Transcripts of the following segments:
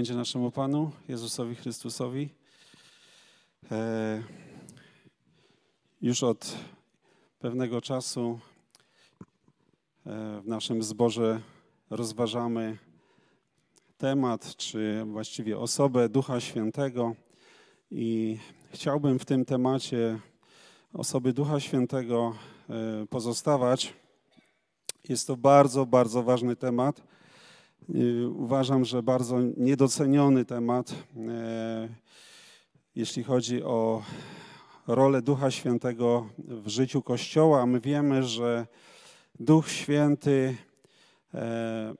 będzie naszemu Panu, Jezusowi Chrystusowi. E, już od pewnego czasu e, w naszym zborze rozważamy temat, czy właściwie osobę Ducha Świętego i chciałbym w tym temacie osoby Ducha Świętego e, pozostawać. Jest to bardzo, bardzo ważny temat uważam, że bardzo niedoceniony temat, e, jeśli chodzi o rolę Ducha Świętego w życiu Kościoła. My wiemy, że Duch Święty, e,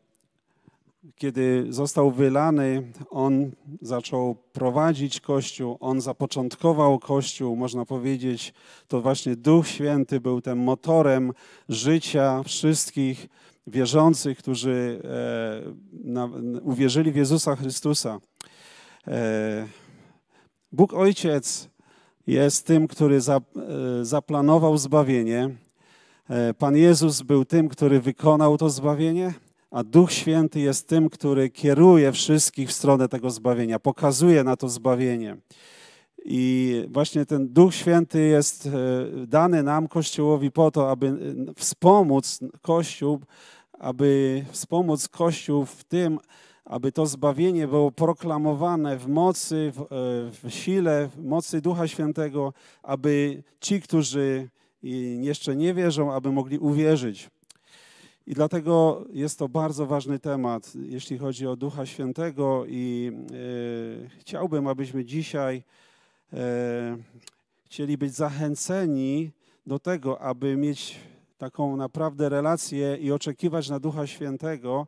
kiedy został wylany, on zaczął prowadzić Kościół, on zapoczątkował Kościół, można powiedzieć, to właśnie Duch Święty był tym motorem życia wszystkich wierzących, którzy e, uwierzyli w Jezusa Chrystusa. E, Bóg Ojciec jest tym, który e, zaplanował zbawienie. Pan Jezus był tym, który wykonał to zbawienie, a Duch Święty jest tym, który kieruje wszystkich w stronę tego zbawienia, pokazuje na to zbawienie. I właśnie ten Duch Święty jest dany nam, Kościołowi, po to, aby wspomóc Kościół aby wspomóc Kościół w tym, aby to zbawienie było proklamowane w mocy, w, e, w sile, w mocy Ducha Świętego, aby ci, którzy jeszcze nie wierzą, aby mogli uwierzyć. I dlatego jest to bardzo ważny temat, jeśli chodzi o Ducha Świętego, i e, chciałbym, abyśmy dzisiaj e, chcieli być zachęceni do tego, aby mieć taką naprawdę relację i oczekiwać na Ducha Świętego,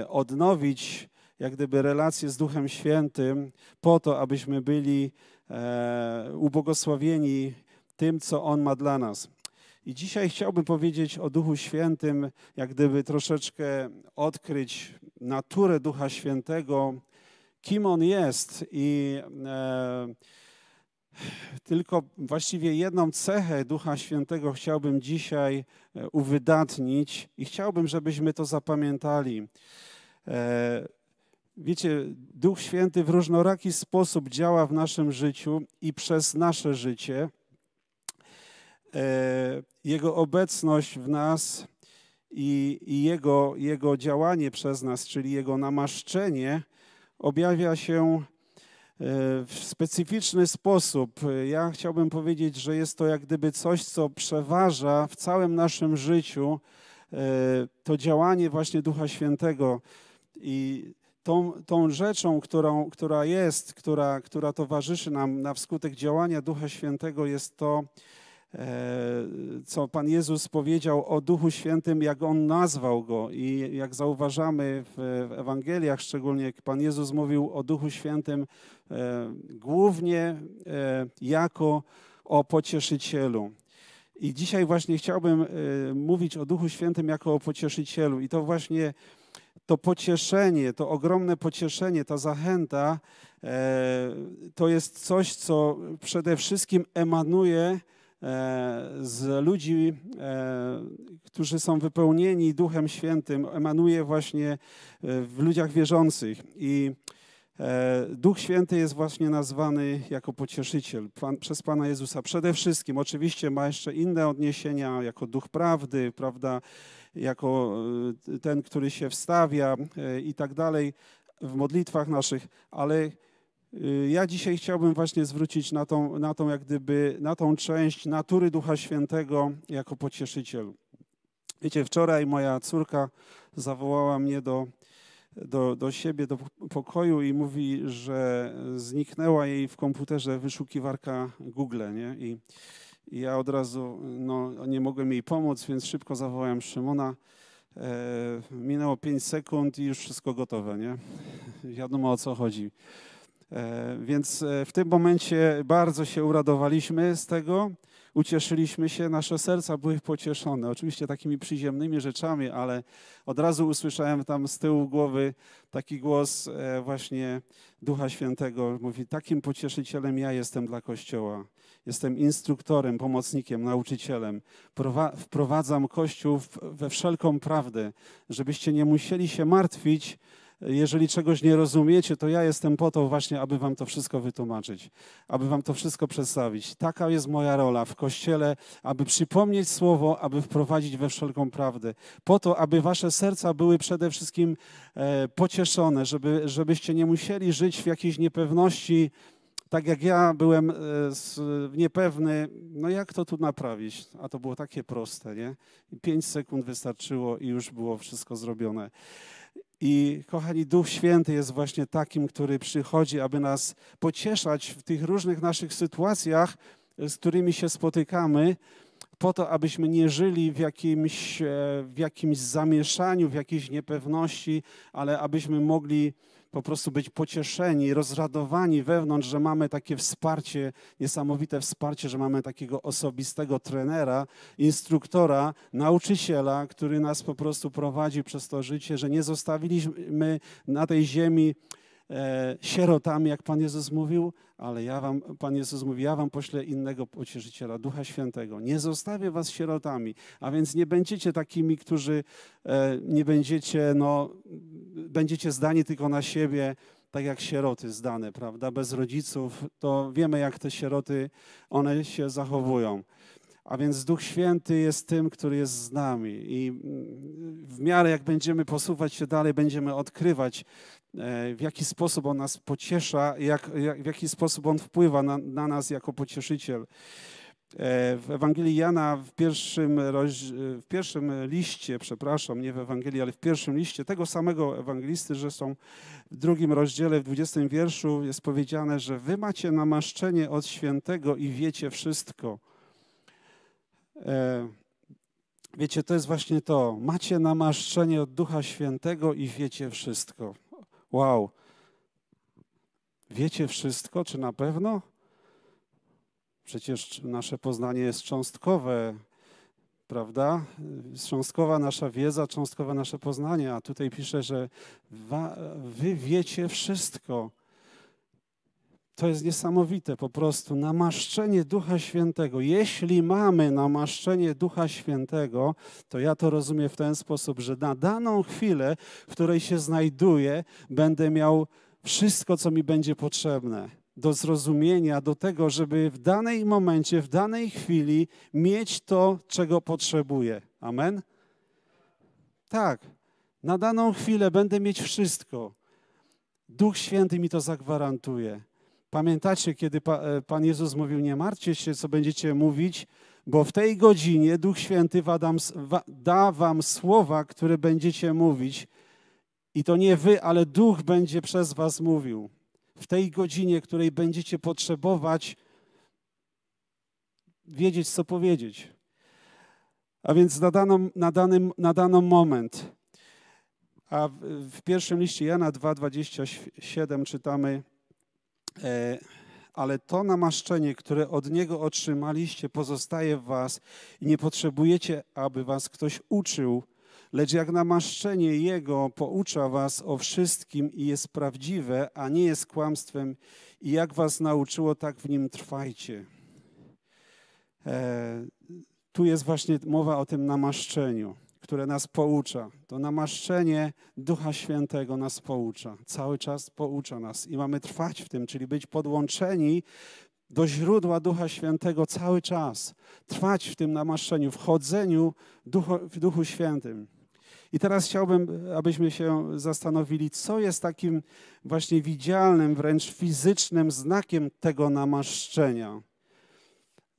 y, odnowić jak gdyby relację z Duchem Świętym po to, abyśmy byli e, ubogosławieni tym, co On ma dla nas. I dzisiaj chciałbym powiedzieć o Duchu Świętym, jak gdyby troszeczkę odkryć naturę Ducha Świętego, kim On jest i e, tylko właściwie jedną cechę Ducha Świętego chciałbym dzisiaj e, uwydatnić i chciałbym, żebyśmy to zapamiętali. E, wiecie, Duch Święty w różnoraki sposób działa w naszym życiu i przez nasze życie. E, jego obecność w nas i, i jego, jego działanie przez nas, czyli Jego namaszczenie, objawia się E, w specyficzny sposób. Ja chciałbym powiedzieć, że jest to jak gdyby coś, co przeważa w całym naszym życiu e, to działanie właśnie Ducha Świętego. I tą, tą rzeczą, którą, która jest, która, która towarzyszy nam na wskutek działania Ducha Świętego, jest to, E, co Pan Jezus powiedział o Duchu Świętym, jak On nazwał Go. I jak zauważamy w Ewangeliach szczególnie, Pan Jezus mówił o Duchu Świętym e, głównie e, jako o pocieszycielu. I dzisiaj właśnie chciałbym mówić o Duchu Świętym jako o pocieszycielu. I to właśnie to pocieszenie, to ogromne pocieszenie, ta zachęta, to jest coś, co przede wszystkim emanuje E, z ludzi, e, którzy są wypełnieni Duchem Świętym, emanuje właśnie e, w ludziach wierzących. I Duch Święty jest właśnie nazwany jako pocieszyciel pan, przez Pana Jezusa. Przede wszystkim, oczywiście ma jeszcze inne odniesienia, jako Duch Prawdy, prawda, jako ten, który się wstawia i tak dalej w modlitwach naszych, ale Y, ja dzisiaj chciałbym właśnie zwrócić na tą, na tą, jak gdyby, na tą część natury Ducha Świętego jako pocieszycielu. Wiecie, wczoraj moja córka zawołała mnie do, do, do siebie, do pokoju i mówi, że zniknęła jej w komputerze wyszukiwarka Google, nie? I, i ja od razu, no, nie mogłem jej pomóc, więc szybko zawołałem Szymona. E, minęło 5 sekund i już wszystko gotowe, nie? Wiadomo o co chodzi. E, więc e, w tym momencie bardzo się uradowaliśmy z tego, ucieszyliśmy się, nasze serca były pocieszone. Oczywiście takimi przyziemnymi rzeczami, ale od razu usłyszałem tam z tyłu głowy taki głos e, właśnie Ducha Świętego. Mówi, takim pocieszycielem ja jestem dla Kościoła. Jestem instruktorem, pomocnikiem, nauczycielem. Wprowadzam Kościół we wszelką prawdę, żebyście nie musieli się martwić, jeżeli czegoś nie rozumiecie, to ja jestem po to właśnie, aby wam to wszystko wytłumaczyć, aby wam to wszystko przedstawić. Taka jest moja rola w Kościele, aby przypomnieć Słowo, aby wprowadzić we wszelką prawdę. Po to, aby wasze serca były przede wszystkim e, pocieszone, żeby, żebyście nie musieli żyć w jakiejś niepewności, tak jak ja byłem e, niepewny, no jak to tu naprawić? A to było takie proste, nie? Pięć sekund wystarczyło i już było wszystko zrobione. I kochani, Duch Święty jest właśnie takim, który przychodzi, aby nas pocieszać w tych różnych naszych sytuacjach, z którymi się spotykamy, po to, abyśmy nie żyli w jakimś, e, w jakimś zamieszaniu, w jakiejś niepewności, ale abyśmy mogli po prostu być pocieszeni, rozradowani wewnątrz, że mamy takie wsparcie, niesamowite wsparcie, że mamy takiego osobistego trenera, instruktora, nauczyciela, który nas po prostu prowadzi przez to życie, że nie zostawiliśmy na tej ziemi e, sierotami, jak Pan Jezus mówił, ale ja wam, Pan Jezus mówi, ja wam poślę innego pocieszyciela, Ducha Świętego. Nie zostawię was sierotami, a więc nie będziecie takimi, którzy e, nie będziecie, no, będziecie zdani tylko na siebie, tak jak sieroty zdane, prawda, bez rodziców, to wiemy, jak te sieroty, one się zachowują. A więc Duch Święty jest tym, który jest z nami. I w miarę jak będziemy posuwać się dalej, będziemy odkrywać E, w jaki sposób On nas pociesza, jak, jak w jaki sposób On wpływa na, na nas jako pocieszyciel. E, w Ewangelii Jana w pierwszym, roz... w pierwszym liście, przepraszam, nie w Ewangelii, ale w pierwszym liście tego samego ewangelisty, że są w drugim rozdziale, w dwudziestym wierszu jest powiedziane, że wy macie namaszczenie od świętego i wiecie wszystko. E, wiecie, to jest właśnie to. Macie namaszczenie od Ducha Świętego i wiecie wszystko. Wow. Wiecie wszystko, czy na pewno? Przecież nasze poznanie jest cząstkowe, prawda? Cząstkowa nasza wiedza, cząstkowe nasze poznanie, a tutaj pisze, że wy wiecie wszystko. To jest niesamowite po prostu namaszczenie Ducha Świętego. Jeśli mamy namaszczenie Ducha Świętego, to ja to rozumiem w ten sposób, że na daną chwilę, w której się znajduję, będę miał wszystko, co mi będzie potrzebne do zrozumienia, do tego, żeby w danej momencie, w danej chwili mieć to, czego potrzebuję. Amen? Tak, na daną chwilę będę mieć wszystko. Duch Święty mi to zagwarantuje. Pamiętacie, kiedy e, Pan Jezus mówił, nie martwcie się, co będziecie mówić, bo w tej godzinie Duch Święty da wam słowa, które będziecie mówić. I to nie wy, ale Duch będzie przez was mówił. W tej godzinie, której będziecie potrzebować wiedzieć, co powiedzieć. A więc nadano, nadany, nadano moment. A w, w pierwszym liście Jana 2,27 czytamy, E, ale to namaszczenie, które od Niego otrzymaliście, pozostaje w Was i nie potrzebujecie, aby Was ktoś uczył, lecz jak namaszczenie Jego poucza Was o wszystkim i jest prawdziwe, a nie jest kłamstwem, i jak Was nauczyło, tak w nim trwajcie. E, tu jest właśnie mowa o tym namaszczeniu które nas poucza. To namaszczenie Ducha Świętego nas poucza. Cały czas poucza nas i mamy trwać w tym, czyli być podłączeni do źródła Ducha Świętego cały czas. Trwać w tym namaszczeniu, w chodzeniu w Duchu Świętym. I teraz chciałbym, abyśmy się zastanowili, co jest takim właśnie widzialnym, wręcz fizycznym znakiem tego namaszczenia.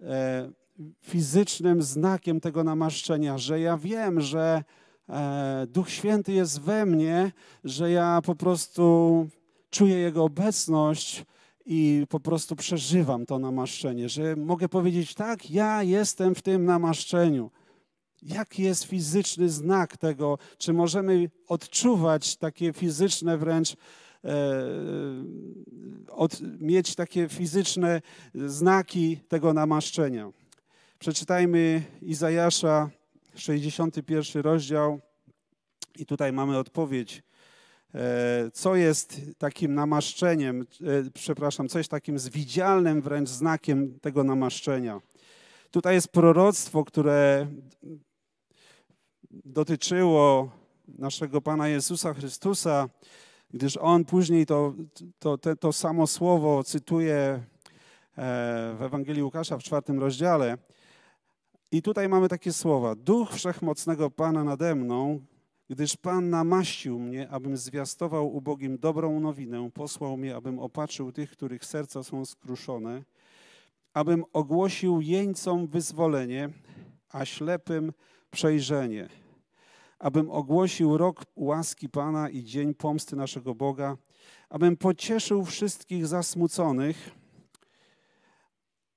E, fizycznym znakiem tego namaszczenia, że ja wiem, że e, Duch Święty jest we mnie, że ja po prostu czuję Jego obecność i po prostu przeżywam to namaszczenie, że mogę powiedzieć tak, ja jestem w tym namaszczeniu. Jaki jest fizyczny znak tego? Czy możemy odczuwać takie fizyczne wręcz, e, od, mieć takie fizyczne znaki tego namaszczenia? Przeczytajmy Izajasza, 61 rozdział i tutaj mamy odpowiedź. E, co jest takim namaszczeniem, e, przepraszam, coś takim zwidzialnym wręcz znakiem tego namaszczenia. Tutaj jest proroctwo, które dotyczyło naszego Pana Jezusa Chrystusa, gdyż On później to, to, to, to samo słowo cytuje e, w Ewangelii Łukasza w czwartym rozdziale. I tutaj mamy takie słowa: Duch wszechmocnego Pana nade mną, gdyż Pan namaścił mnie, abym zwiastował ubogim dobrą nowinę, posłał mnie, abym opatrzył tych, których serca są skruszone, abym ogłosił jeńcom wyzwolenie, a ślepym przejrzenie, abym ogłosił rok łaski Pana i dzień pomsty naszego Boga, abym pocieszył wszystkich zasmuconych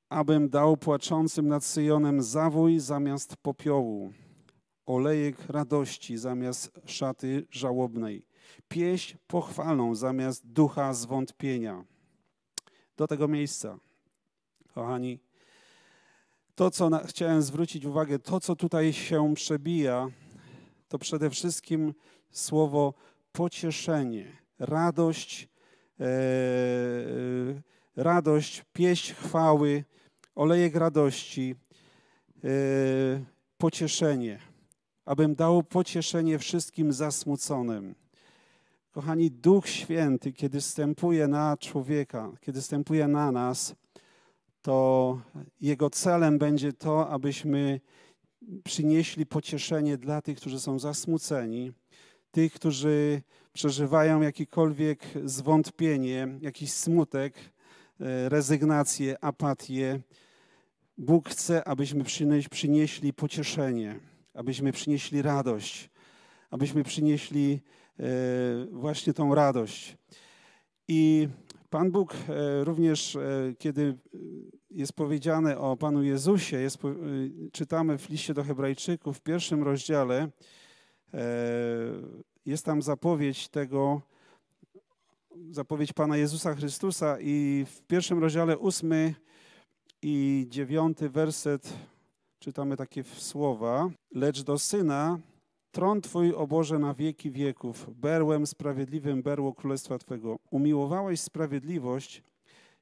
abym dał płaczącym nad Syjonem zawój zamiast popiołu, olejek radości zamiast szaty żałobnej, pieśń pochwalną zamiast ducha zwątpienia. Do tego miejsca, kochani, to, co na, chciałem zwrócić uwagę, to, co tutaj się przebija, to przede wszystkim słowo pocieszenie, radość, e, radość, pieśń chwały, olejek radości, e, pocieszenie, abym dał pocieszenie wszystkim zasmuconym. Kochani, Duch Święty, kiedy wstępuje na człowieka, kiedy wstępuje na nas, to jego celem będzie to, abyśmy przynieśli pocieszenie dla tych, którzy są zasmuceni, tych, którzy przeżywają jakikolwiek zwątpienie, jakiś smutek, e, rezygnację, apatię. Bóg chce, abyśmy przynieśli pocieszenie, abyśmy przynieśli radość, abyśmy przynieśli e, właśnie tą radość. I Pan Bóg e, również, e, kiedy jest powiedziane o Panu Jezusie, jest, czytamy w liście do Hebrajczyków w pierwszym rozdziale, jest tam zapowiedź tego, zapowiedź Pana Jezusa Chrystusa i w pierwszym rozdziale ósmy i dziewiąty werset czytamy takie słowa. Lecz do Syna Tron Twój, o Boże, na wieki wieków, berłem sprawiedliwym, berło Królestwa Twego. Umiłowałeś sprawiedliwość,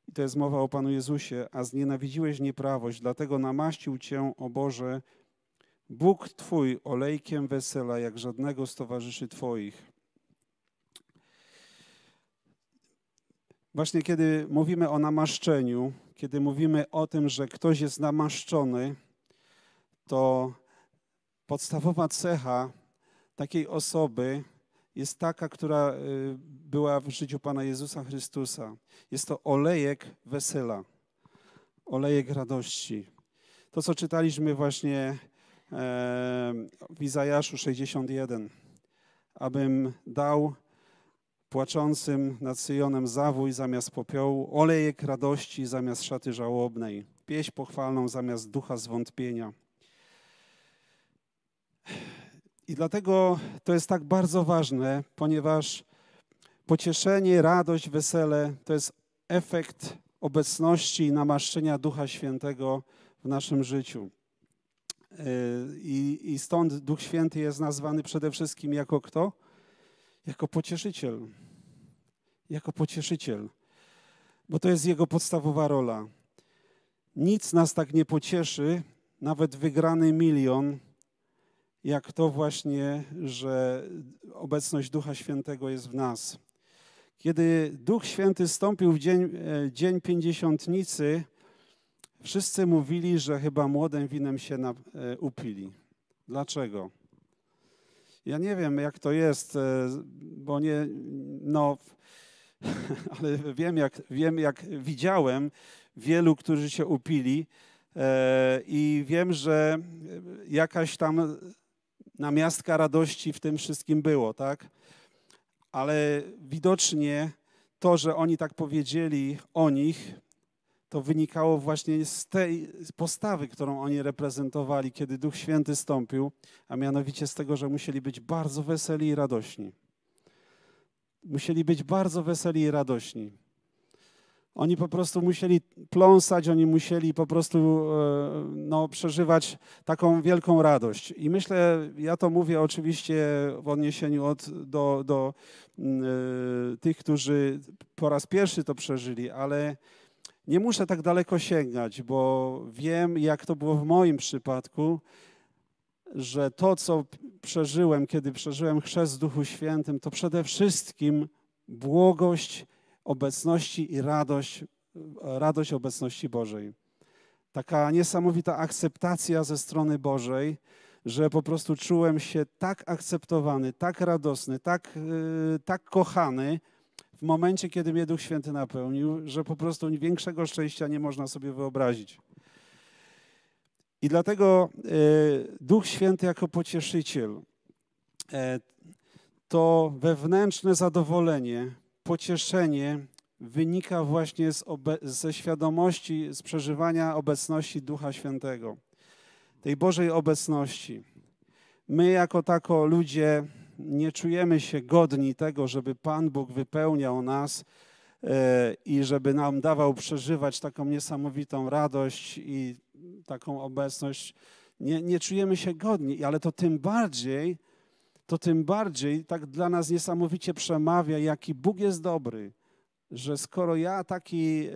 i to jest mowa o Panu Jezusie, a znienawidziłeś nieprawość, dlatego namaścił Cię, o Boże, Bóg Twój olejkiem wesela, jak żadnego z towarzyszy Twoich. Właśnie kiedy mówimy o namaszczeniu, kiedy mówimy o tym, że ktoś jest namaszczony, to podstawowa cecha takiej osoby jest taka, która y, była w życiu Pana Jezusa Chrystusa. Jest to olejek wesela, olejek radości. To, co czytaliśmy właśnie e, w Izajaszu 61, abym dał płaczącym nad Syjonem zawój zamiast popiołu, olejek radości zamiast szaty żałobnej, pieśń pochwalną zamiast ducha zwątpienia. I dlatego to jest tak bardzo ważne, ponieważ pocieszenie, radość, wesele to jest efekt obecności i namaszczenia Ducha Świętego w naszym życiu. Yy, I, I, stąd Duch Święty jest nazwany przede wszystkim jako kto? Jako pocieszyciel jako pocieszyciel, bo to jest jego podstawowa rola. Nic nas tak nie pocieszy, nawet wygrany milion, jak to właśnie, że obecność Ducha Świętego jest w nas. Kiedy Duch Święty stąpił w dzień, e, dzień Pięćdziesiątnicy, wszyscy mówili, że chyba młodym winem się na, e, upili. Dlaczego? Ja nie wiem, jak to jest, e, bo nie, no, ale wiem jak, wiem, jak widziałem wielu, którzy się upili e, i wiem, że e, jakaś tam namiastka radości w tym wszystkim było, tak? Ale widocznie to, że oni tak powiedzieli o nich, to wynikało właśnie z tej postawy, którą oni reprezentowali, kiedy Duch Święty stąpił, a mianowicie z tego, że musieli być bardzo weseli i radośni. Musieli być bardzo weseli i radośni. Oni po prostu musieli pląsać, oni musieli po prostu e, no, przeżywać taką wielką radość. I myślę, ja to mówię oczywiście w odniesieniu od, do, do y, tych, którzy po raz pierwszy to przeżyli, ale nie muszę tak daleko sięgać, bo wiem, jak to było w moim przypadku że to, co przeżyłem, kiedy przeżyłem chrzest w Duchu Świętym, to przede wszystkim błogość obecności i radość, radość obecności Bożej. Taka niesamowita akceptacja ze strony Bożej, że po prostu czułem się tak akceptowany, tak radosny, tak, yy, tak kochany w momencie, kiedy mnie Duch Święty napełnił, że po prostu większego szczęścia nie można sobie wyobrazić. I dlatego e, Duch Święty jako pocieszyciel, e, to wewnętrzne zadowolenie, pocieszenie wynika właśnie z ze świadomości, z przeżywania obecności Ducha Świętego, tej Bożej obecności. My jako tako ludzie nie czujemy się godni tego, żeby Pan Bóg wypełniał nas e, i żeby nam dawał przeżywać taką niesamowitą radość i taką obecność, nie, nie czujemy się godni, ale to tym bardziej, to tym bardziej tak dla nas niesamowicie przemawia, jaki Bóg jest dobry, że skoro ja taki e,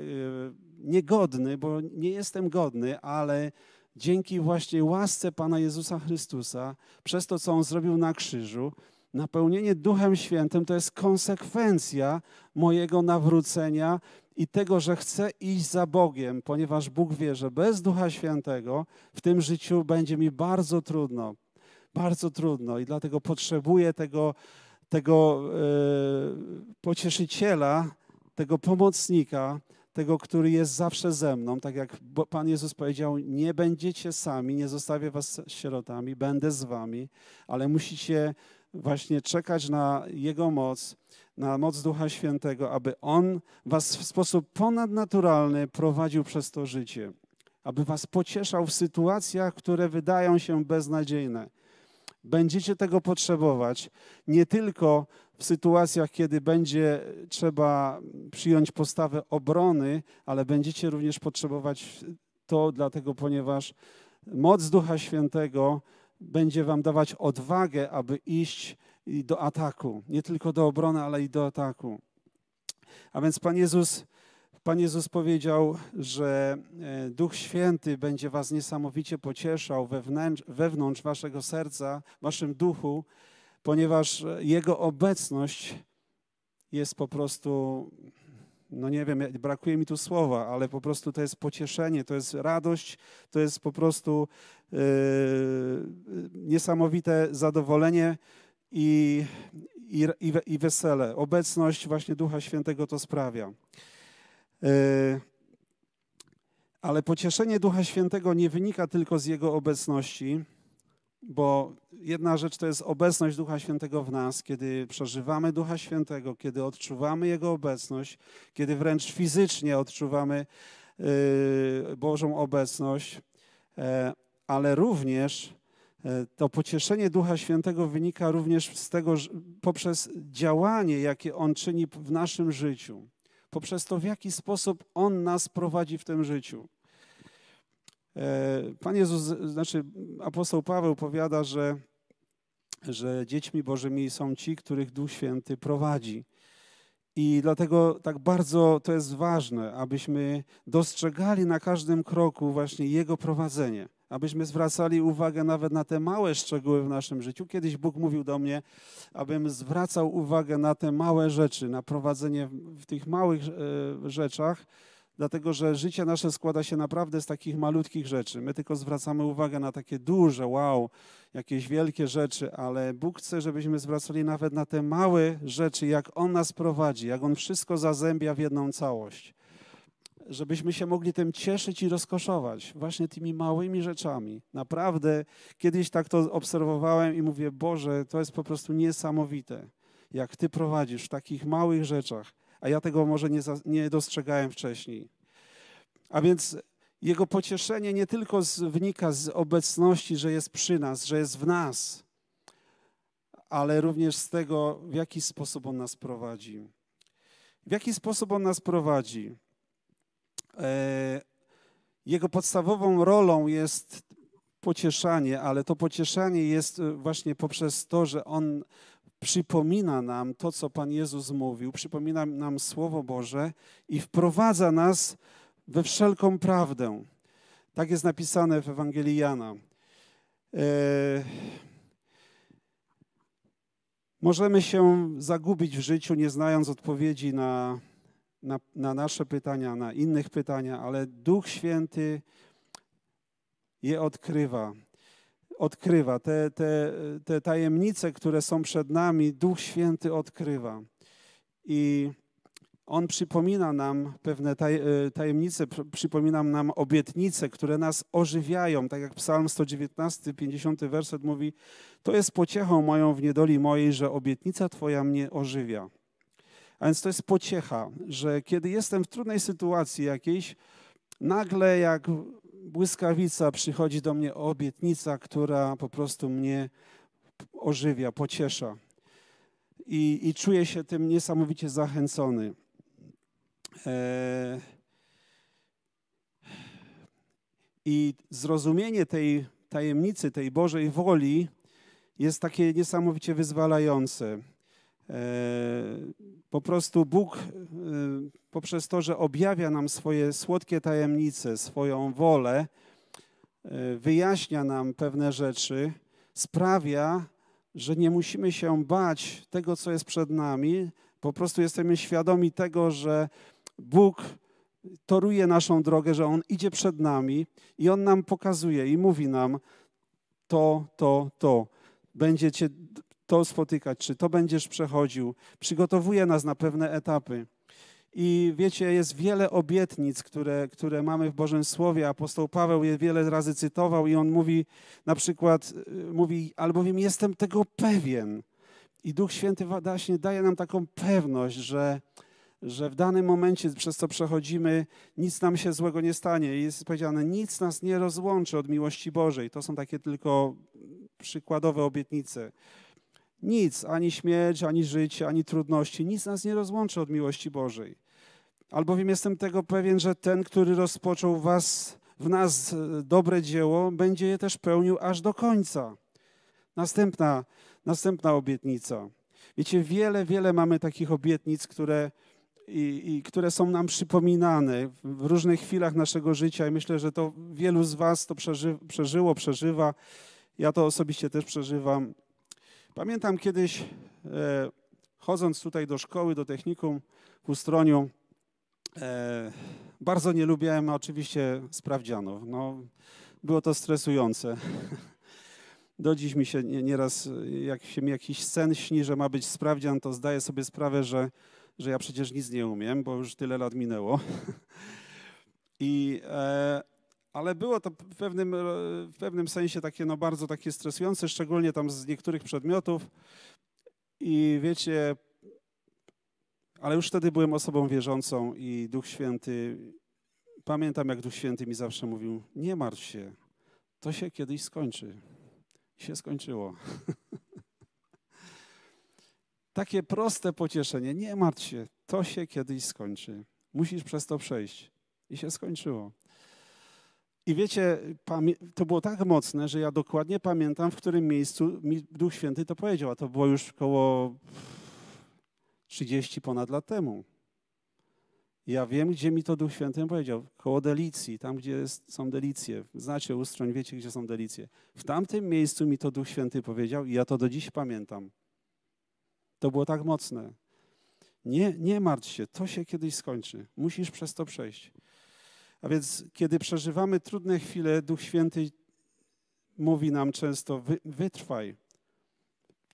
niegodny, bo nie jestem godny, ale dzięki właśnie łasce Pana Jezusa Chrystusa, przez to, co On zrobił na krzyżu, napełnienie Duchem Świętym to jest konsekwencja mojego nawrócenia i tego, że chcę iść za Bogiem, ponieważ Bóg wie, że bez Ducha Świętego w tym życiu będzie mi bardzo trudno. Bardzo trudno i dlatego potrzebuję tego, tego yy, pocieszyciela, tego pomocnika, tego, który jest zawsze ze mną. Tak jak Pan Jezus powiedział, nie będziecie sami, nie zostawię was sierotami, będę z wami, ale musicie właśnie czekać na Jego moc, na moc Ducha Świętego, aby On was w sposób ponadnaturalny prowadził przez to życie, aby was pocieszał w sytuacjach, które wydają się beznadziejne. Będziecie tego potrzebować nie tylko w sytuacjach, kiedy będzie trzeba przyjąć postawę obrony, ale będziecie również potrzebować to, dlatego ponieważ moc Ducha Świętego będzie wam dawać odwagę, aby iść do ataku, nie tylko do obrony, ale i do ataku. A więc Pan Jezus, Pan Jezus powiedział, że e, Duch Święty będzie was niesamowicie pocieszał wewnętrz, wewnątrz waszego serca, waszym duchu, ponieważ Jego obecność jest po prostu, no nie wiem, brakuje mi tu słowa, ale po prostu to jest pocieszenie, to jest radość, to jest po prostu yy, niesamowite zadowolenie i, i, i, i wesele. Obecność właśnie Ducha Świętego to sprawia. Yy, ale pocieszenie Ducha Świętego nie wynika tylko z Jego obecności, bo jedna rzecz to jest obecność Ducha Świętego w nas, kiedy przeżywamy Ducha Świętego, kiedy odczuwamy Jego obecność, kiedy wręcz fizycznie odczuwamy yy, Bożą obecność, e, ale również e, to pocieszenie Ducha Świętego wynika również z tego, poprzez działanie, jakie On czyni w naszym życiu, poprzez to, w jaki sposób On nas prowadzi w tym życiu. E, Pan Jezus, znaczy apostoł Paweł powiada, że, że dziećmi Bożymi są ci, których Duch Święty prowadzi. I dlatego tak bardzo to jest ważne, abyśmy dostrzegali na każdym kroku właśnie Jego prowadzenie, abyśmy zwracali uwagę nawet na te małe szczegóły w naszym życiu. Kiedyś Bóg mówił do mnie, abym zwracał uwagę na te małe rzeczy, na prowadzenie w tych małych e, rzeczach dlatego że życie nasze składa się naprawdę z takich malutkich rzeczy. My tylko zwracamy uwagę na takie duże, wow, jakieś wielkie rzeczy, ale Bóg chce, żebyśmy zwracali nawet na te małe rzeczy, jak On nas prowadzi, jak On wszystko zazębia w jedną całość. Żebyśmy się mogli tym cieszyć i rozkoszować, właśnie tymi małymi rzeczami. Naprawdę, kiedyś tak to obserwowałem i mówię: Boże, to jest po prostu niesamowite, jak Ty prowadzisz w takich małych rzeczach a ja tego może nie, nie dostrzegałem wcześniej. A więc jego pocieszenie nie tylko z, wynika z obecności, że jest przy nas, że jest w nas, ale również z tego, w jaki sposób on nas prowadzi. W jaki sposób on nas prowadzi? E, jego podstawową rolą jest pocieszanie, ale to pocieszanie jest właśnie poprzez to, że on przypomina nam to, co Pan Jezus mówił, przypomina nam Słowo Boże i wprowadza nas we wszelką prawdę. Tak jest napisane w Ewangelii Jana. E, możemy się zagubić w życiu, nie znając odpowiedzi na, na, na nasze pytania, na innych pytania, ale Duch Święty je odkrywa odkrywa, te, te, te tajemnice, które są przed nami, Duch Święty odkrywa. I on przypomina nam pewne e, tajemnice, przypomina nam obietnice, które nas ożywiają. Tak jak Psalm 119, 50 werset mówi: To jest pociechą moją w niedoli mojej, że obietnica Twoja mnie ożywia. A więc to jest pociecha, że kiedy jestem w trudnej sytuacji jakiejś, nagle jak błyskawica przychodzi do mnie obietnica, która po prostu mnie ożywia, pociesza. I, i czuję się tym niesamowicie zachęcony. E... I zrozumienie tej tajemnicy, tej Bożej woli jest takie niesamowicie wyzwalające. E, po prostu Bóg e, poprzez to, że objawia nam swoje słodkie tajemnice, swoją wolę, e, wyjaśnia nam pewne rzeczy, sprawia, że nie musimy się bać tego, co jest przed nami. Po prostu jesteśmy świadomi tego, że Bóg toruje naszą drogę, że On idzie przed nami i On nam pokazuje i mówi nam to, to, to. będziecie to spotykać, czy to będziesz przechodził. Przygotowuje nas na pewne etapy. I wiecie, jest wiele obietnic, które, które mamy w Bożym Słowie. Apostoł Paweł je wiele razy cytował i on mówi na przykład, y, mówi, albowiem jestem tego pewien. I Duch Święty właśnie daje nam taką pewność, że, że w danym momencie, przez co przechodzimy, nic nam się złego nie stanie. I jest powiedziane, nic nas nie rozłączy od miłości Bożej. To są takie tylko przykładowe obietnice. Nic, ani śmierć, ani życie, ani trudności, nic nas nie rozłączy od miłości Bożej. Albowiem jestem tego pewien, że ten, który rozpoczął was, w nas e, dobre dzieło, będzie je też pełnił aż do końca. Następna, następna obietnica. Wiecie, wiele, wiele mamy takich obietnic, które, i, i, które są nam przypominane w różnych chwilach naszego życia i myślę, że to wielu z Was to przeży, przeżyło, przeżywa. Ja to osobiście też przeżywam. Pamiętam kiedyś, e, chodząc tutaj do szkoły, do technikum w Ustroniu, e, bardzo nie lubiłem oczywiście sprawdzianów. No, było to stresujące. Do dziś mi się nieraz, jak się mi jakiś sen śni, że ma być sprawdzian, to zdaję sobie sprawę, że, że ja przecież nic nie umiem, bo już tyle lat minęło. I, e, ale było to w pewnym, e, w pewnym sensie takie no bardzo takie stresujące, szczególnie tam z niektórych przedmiotów. I wiecie, ale już wtedy byłem osobą wierzącą i Duch Święty, pamiętam jak Duch Święty mi zawsze mówił, nie martw się, to się kiedyś skończy. I się skończyło. Takie proste pocieszenie, nie martw się, to się kiedyś skończy. Musisz przez to przejść. I się skończyło. I wiecie, to było tak mocne, że ja dokładnie pamiętam, w którym miejscu mi Duch Święty to powiedział, a to było już około 30 ponad lat temu. Ja wiem, gdzie mi to Duch Święty powiedział. Koło delicji, tam gdzie jest, są delicje. Znacie ustroń, wiecie, gdzie są delicje. W tamtym miejscu mi to Duch Święty powiedział i ja to do dziś pamiętam. To było tak mocne. Nie, nie martw się, to się kiedyś skończy. Musisz przez to przejść. A więc, kiedy przeżywamy trudne chwile, Duch Święty mówi nam często: wytrwaj.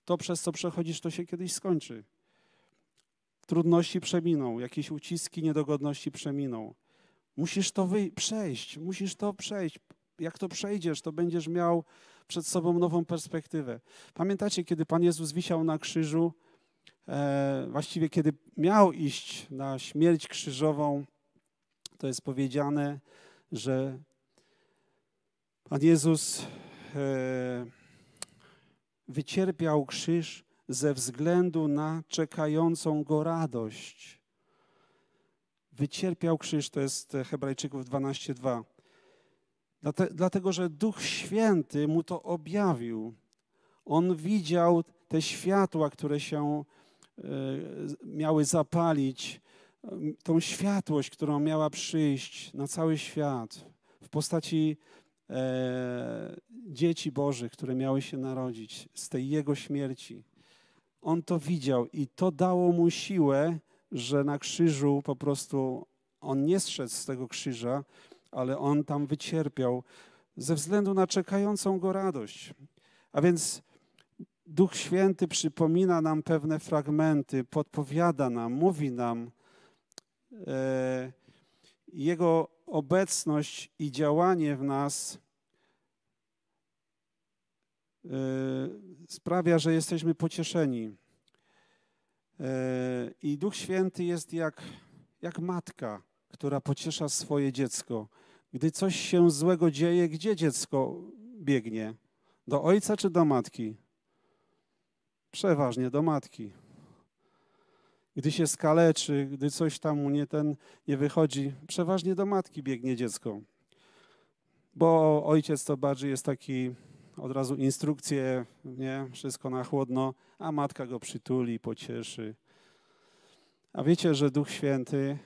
To, przez co przechodzisz, to się kiedyś skończy. Trudności przeminą, jakieś uciski, niedogodności przeminą. Musisz to przejść, musisz to przejść. Jak to przejdziesz, to będziesz miał przed sobą nową perspektywę. Pamiętacie, kiedy Pan Jezus wisiał na krzyżu, e, właściwie kiedy miał iść na śmierć krzyżową, to jest powiedziane, że Pan Jezus e, wycierpiał krzyż ze względu na czekającą go radość. Wycierpiał krzyż, to jest e, Hebrajczyków 12:2. Dlatego, że Duch Święty mu to objawił. On widział te światła, które się e, miały zapalić tą światłość, którą miała przyjść na cały świat w postaci e, dzieci Bożych, które miały się narodzić z tej Jego śmierci. On to widział i to dało mu siłę, że na krzyżu po prostu on nie zszedł z tego krzyża, ale on tam wycierpiał ze względu na czekającą go radość. A więc Duch Święty przypomina nam pewne fragmenty, podpowiada nam, mówi nam, E, jego obecność i działanie w nas e, sprawia, że jesteśmy pocieszeni. E, I Duch Święty jest jak, jak matka, która pociesza swoje dziecko. Gdy coś się złego dzieje, gdzie dziecko biegnie? Do ojca czy do matki? Przeważnie do matki gdy się skaleczy, gdy coś tam u nie ten nie wychodzi, przeważnie do matki biegnie dziecko. Bo ojciec to bardziej jest taki od razu instrukcje, nie, wszystko na chłodno, a matka go przytuli, pocieszy. A wiecie, że Duch Święty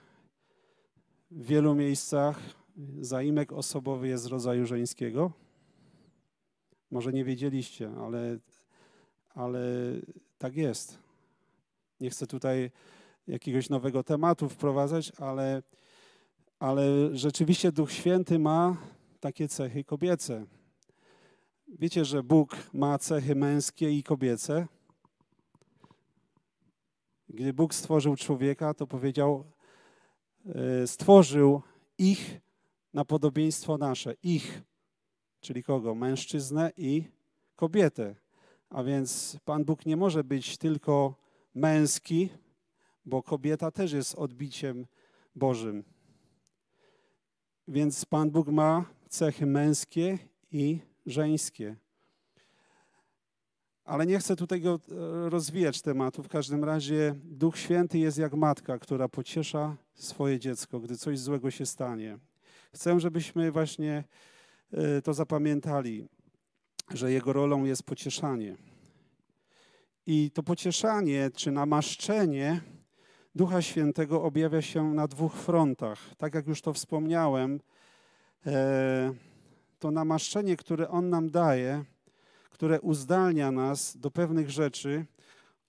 w wielu miejscach zaimek osobowy jest z rodzaju żeńskiego? Może nie wiedzieliście, ale, ale tak jest nie chcę tutaj jakiegoś nowego tematu wprowadzać, ale, ale rzeczywiście Duch Święty ma takie cechy kobiece. Wiecie, że Bóg ma cechy męskie i kobiece? Gdy Bóg stworzył człowieka, to powiedział, e, stworzył ich na podobieństwo nasze. Ich, czyli kogo? Mężczyznę i kobietę. A więc Pan Bóg nie może być tylko męski, bo kobieta też jest odbiciem Bożym. Więc Pan Bóg ma cechy męskie i żeńskie. Ale nie chcę tutaj go e, rozwijać tematu. W każdym razie Duch Święty jest jak matka, która pociesza swoje dziecko, gdy coś złego się stanie. Chcę, żebyśmy właśnie e, to zapamiętali, że jego rolą jest pocieszanie. I to pocieszanie czy namaszczenie Ducha Świętego objawia się na dwóch frontach. Tak jak już to wspomniałem, e, to namaszczenie, które On nam daje, które uzdalnia nas do pewnych rzeczy,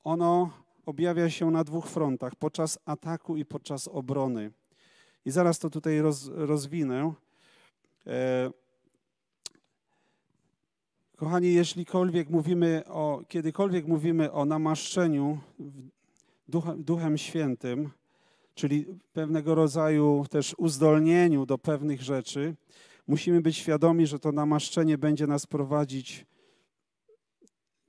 ono objawia się na dwóch frontach podczas ataku i podczas obrony. I zaraz to tutaj roz, rozwinę. E, Kochani, jeślikolwiek mówimy o, kiedykolwiek mówimy o namaszczeniu Duchem, Duchem Świętym, czyli pewnego rodzaju też uzdolnieniu do pewnych rzeczy, musimy być świadomi, że to namaszczenie będzie nas prowadzić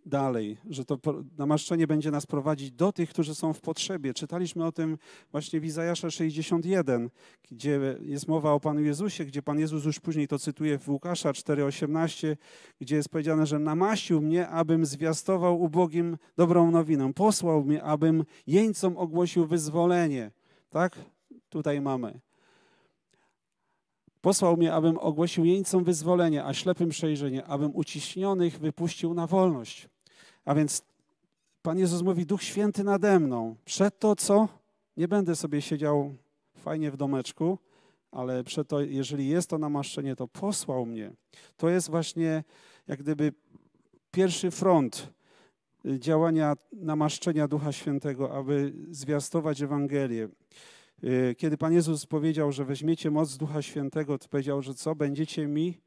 dalej, że to namaszczenie będzie nas prowadzić do tych, którzy są w potrzebie. Czytaliśmy o tym właśnie w Izajasza 61, gdzie jest mowa o Panu Jezusie, gdzie Pan Jezus już później to cytuje w Łukasza 4,18, gdzie jest powiedziane, że namaścił mnie, abym zwiastował ubogim dobrą nowinę. Posłał mnie, abym jeńcom ogłosił wyzwolenie. Tak? Tutaj mamy. Posłał mnie, abym ogłosił jeńcom wyzwolenie, a ślepym przejrzenie, abym uciśnionych wypuścił na wolność. A więc Pan Jezus mówi: Duch Święty nade mną. Przed to co? Nie będę sobie siedział fajnie w domeczku, ale przed to, jeżeli jest to namaszczenie, to posłał mnie. To jest właśnie jak gdyby pierwszy front działania namaszczenia Ducha Świętego, aby zwiastować Ewangelię. Y, kiedy Pan Jezus powiedział, że weźmiecie moc Ducha Świętego, to powiedział, że co? Będziecie mi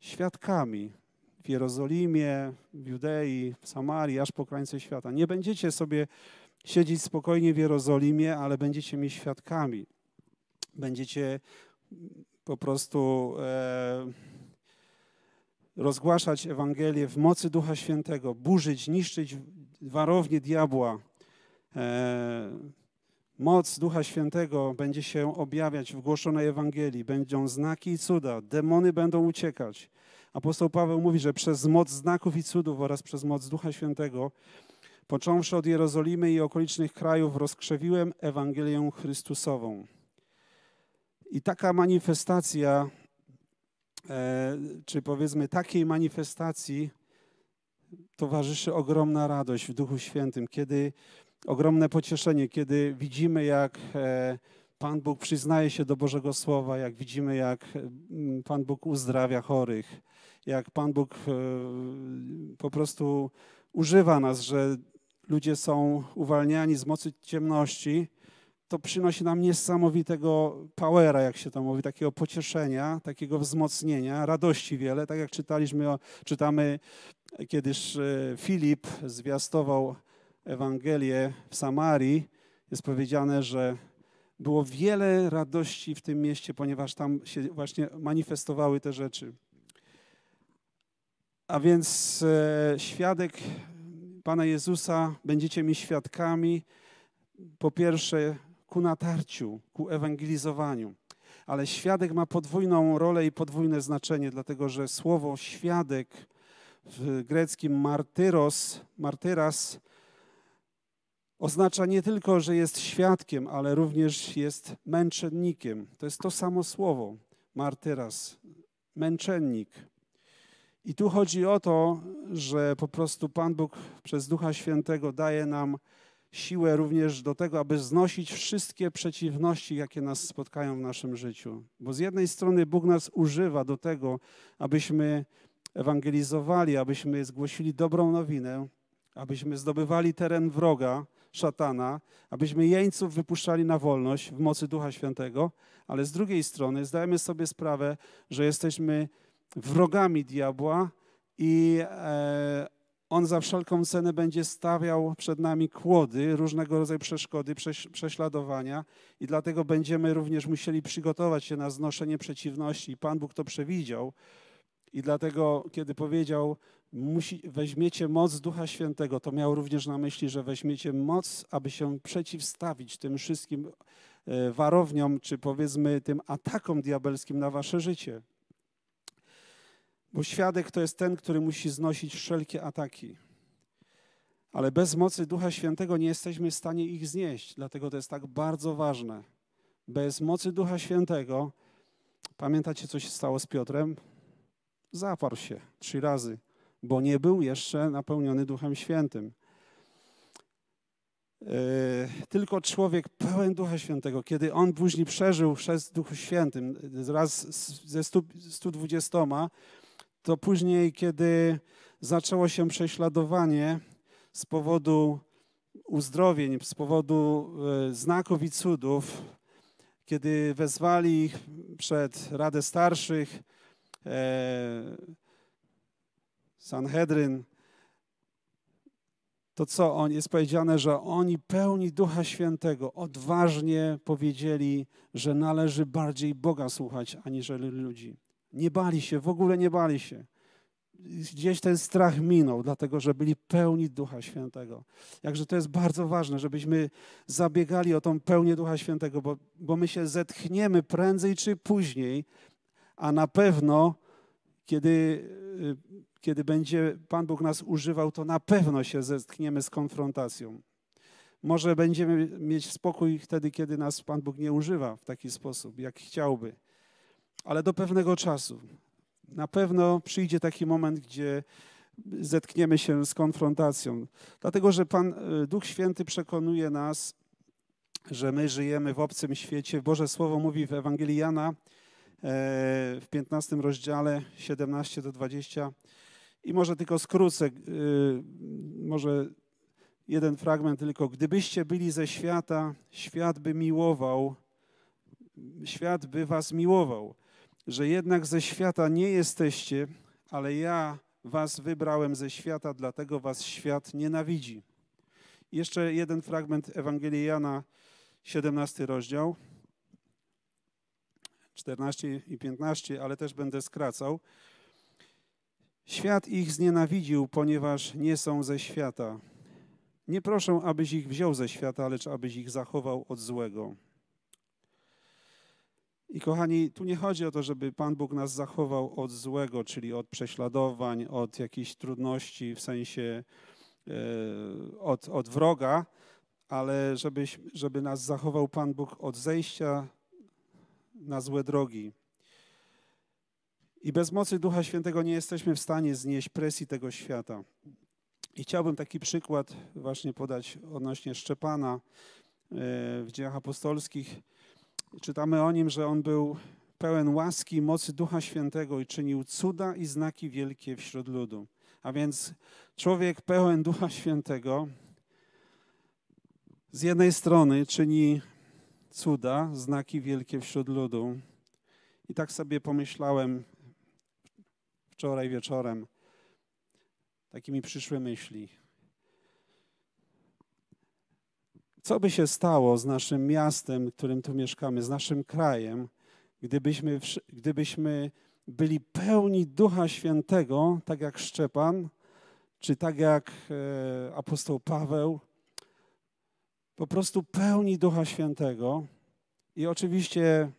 świadkami w Jerozolimie, w Judei, w Samarii, aż po krańce świata. Nie będziecie sobie siedzieć spokojnie w Jerozolimie, ale będziecie mi świadkami. Będziecie po prostu e, rozgłaszać Ewangelię w mocy Ducha Świętego, burzyć, niszczyć warownie diabła. E, moc Ducha Świętego będzie się objawiać w głoszonej Ewangelii. Będą znaki i cuda, demony będą uciekać. Apostoł Paweł mówi, że przez moc znaków i cudów oraz przez moc Ducha Świętego, począwszy od Jerozolimy i okolicznych krajów, rozkrzewiłem Ewangelię Chrystusową. I taka manifestacja, e, czy powiedzmy takiej manifestacji, towarzyszy ogromna radość w Duchu Świętym, kiedy ogromne pocieszenie, kiedy widzimy, jak e, Pan Bóg przyznaje się do Bożego Słowa, jak widzimy, jak mm, Pan Bóg uzdrawia chorych, jak Pan Bóg e, po prostu używa nas, że ludzie są uwalniani z mocy ciemności, to przynosi nam niesamowitego powera, jak się to mówi, takiego pocieszenia, takiego wzmocnienia, radości wiele. Tak jak czytaliśmy, czytamy, kiedyś e, Filip zwiastował Ewangelię w Samarii, jest powiedziane, że było wiele radości w tym mieście, ponieważ tam się właśnie manifestowały te rzeczy. A więc e, świadek Pana Jezusa, będziecie mi świadkami, po pierwsze, ku natarciu, ku ewangelizowaniu. Ale świadek ma podwójną rolę i podwójne znaczenie, dlatego że słowo świadek w greckim martyros, martyras oznacza nie tylko, że jest świadkiem, ale również jest męczennikiem. To jest to samo słowo, martyras, męczennik. I tu chodzi o to, że po prostu Pan Bóg przez Ducha Świętego daje nam siłę również do tego, aby znosić wszystkie przeciwności, jakie nas spotkają w naszym życiu. Bo z jednej strony Bóg nas używa do tego, abyśmy ewangelizowali, abyśmy zgłosili dobrą nowinę, abyśmy zdobywali teren wroga, szatana, abyśmy jeńców wypuszczali na wolność w mocy Ducha Świętego, ale z drugiej strony zdajemy sobie sprawę, że jesteśmy wrogami diabła i e, on za wszelką cenę będzie stawiał przed nami kłody, różnego rodzaju przeszkody, prześladowania i dlatego będziemy również musieli przygotować się na znoszenie przeciwności. Pan Bóg to przewidział i dlatego, kiedy powiedział, musi, weźmiecie moc Ducha Świętego. To miał również na myśli, że weźmiecie moc, aby się przeciwstawić tym wszystkim e, warowniom, czy powiedzmy tym atakom diabelskim na wasze życie. Bo świadek to jest ten, który musi znosić wszelkie ataki. Ale bez mocy Ducha Świętego nie jesteśmy w stanie ich znieść, dlatego to jest tak bardzo ważne. Bez mocy Ducha Świętego, pamiętacie, co się stało z Piotrem? Zaparł się trzy razy bo nie był jeszcze napełniony Duchem Świętym. E, tylko człowiek pełen Ducha Świętego, kiedy on później przeżył przez Duchu Świętym, raz ze 120, to później, kiedy zaczęło się prześladowanie z powodu uzdrowień, z powodu e, znaków i cudów, kiedy wezwali ich przed Radę Starszych, e, Sanhedryn, to co on, jest powiedziane, że oni pełni Ducha Świętego odważnie powiedzieli, że należy bardziej Boga słuchać aniżeli ludzi. Nie bali się, w ogóle nie bali się. Gdzieś ten strach minął, dlatego że byli pełni Ducha Świętego. Jakże to jest bardzo ważne, żebyśmy zabiegali o tą pełnię Ducha Świętego, bo, bo my się zetchniemy prędzej czy później, a na pewno, kiedy y, kiedy będzie Pan Bóg nas używał, to na pewno się zetkniemy z konfrontacją. Może będziemy mieć spokój wtedy, kiedy nas Pan Bóg nie używa w taki sposób, jak chciałby, ale do pewnego czasu. Na pewno przyjdzie taki moment, gdzie zetkniemy się z konfrontacją. Dlatego, że Pan e, Duch Święty przekonuje nas, że my żyjemy w obcym świecie. Boże Słowo mówi w Ewangelii Jana e, w 15 rozdziale 17 do 20. I może tylko skrócę, y, może jeden fragment tylko. Gdybyście byli ze świata, świat by miłował, świat by was miłował, że jednak ze świata nie jesteście, ale ja was wybrałem ze świata, dlatego was świat nienawidzi. Jeszcze jeden fragment Ewangelii Jana, 17 rozdział, 14 i 15, ale też będę skracał. Świat ich znienawidził, ponieważ nie są ze świata. Nie proszę, abyś ich wziął ze świata, lecz abyś ich zachował od złego. I kochani, tu nie chodzi o to, żeby Pan Bóg nas zachował od złego, czyli od prześladowań, od jakichś trudności w sensie yy, od, od wroga, ale żeby, żeby nas zachował Pan Bóg od zejścia na złe drogi. I bez mocy Ducha Świętego nie jesteśmy w stanie znieść presji tego świata. I chciałbym taki przykład właśnie podać odnośnie Szczepana e, w dziejach apostolskich. Czytamy o nim, że on był pełen łaski i mocy Ducha Świętego i czynił cuda i znaki wielkie wśród ludu. A więc człowiek pełen Ducha Świętego z jednej strony czyni cuda, znaki wielkie wśród ludu. I tak sobie pomyślałem wczoraj wieczorem. takimi przyszły myśli. Co by się stało z naszym miastem, w którym tu mieszkamy, z naszym krajem, gdybyśmy, gdybyśmy byli pełni Ducha Świętego, tak jak Szczepan, czy tak jak e, apostoł Paweł, po prostu pełni Ducha Świętego i oczywiście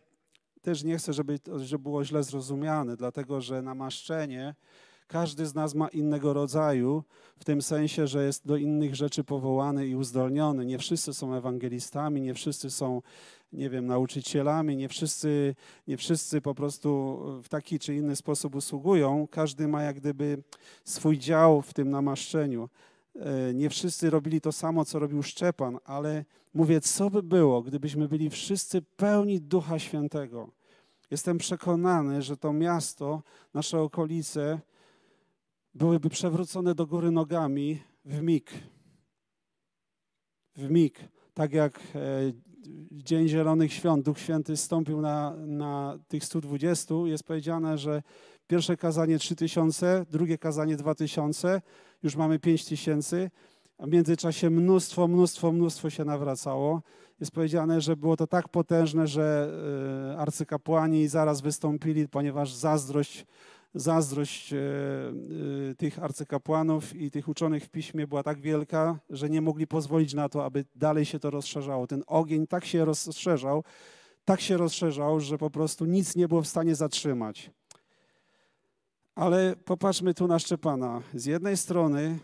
też nie chcę, żeby, żeby było źle zrozumiane, dlatego że namaszczenie każdy z nas ma innego rodzaju, w tym sensie, że jest do innych rzeczy powołany i uzdolniony. Nie wszyscy są ewangelistami, nie wszyscy są, nie wiem, nauczycielami, nie wszyscy, nie wszyscy po prostu w taki czy inny sposób usługują. Każdy ma jak gdyby swój dział w tym namaszczeniu. E, nie wszyscy robili to samo, co robił Szczepan, ale mówię, co by było, gdybyśmy byli wszyscy pełni Ducha Świętego Jestem przekonany, że to miasto, nasze okolice byłyby przewrócone do góry nogami w mig. W mig. Tak jak e, Dzień Zielonych Świąt, Duch Święty stąpił na, na tych 120, jest powiedziane, że pierwsze kazanie 3000, drugie kazanie 2000, już mamy 5000, a w międzyczasie mnóstwo, mnóstwo, mnóstwo się nawracało jest powiedziane, że było to tak potężne, że e, arcykapłani zaraz wystąpili, ponieważ zazdrość, zazdrość e, e, tych arcykapłanów i tych uczonych w piśmie była tak wielka, że nie mogli pozwolić na to, aby dalej się to rozszerzało. Ten ogień tak się rozszerzał, tak się rozszerzał, że po prostu nic nie było w stanie zatrzymać. Ale popatrzmy tu na Szczepana. Z jednej strony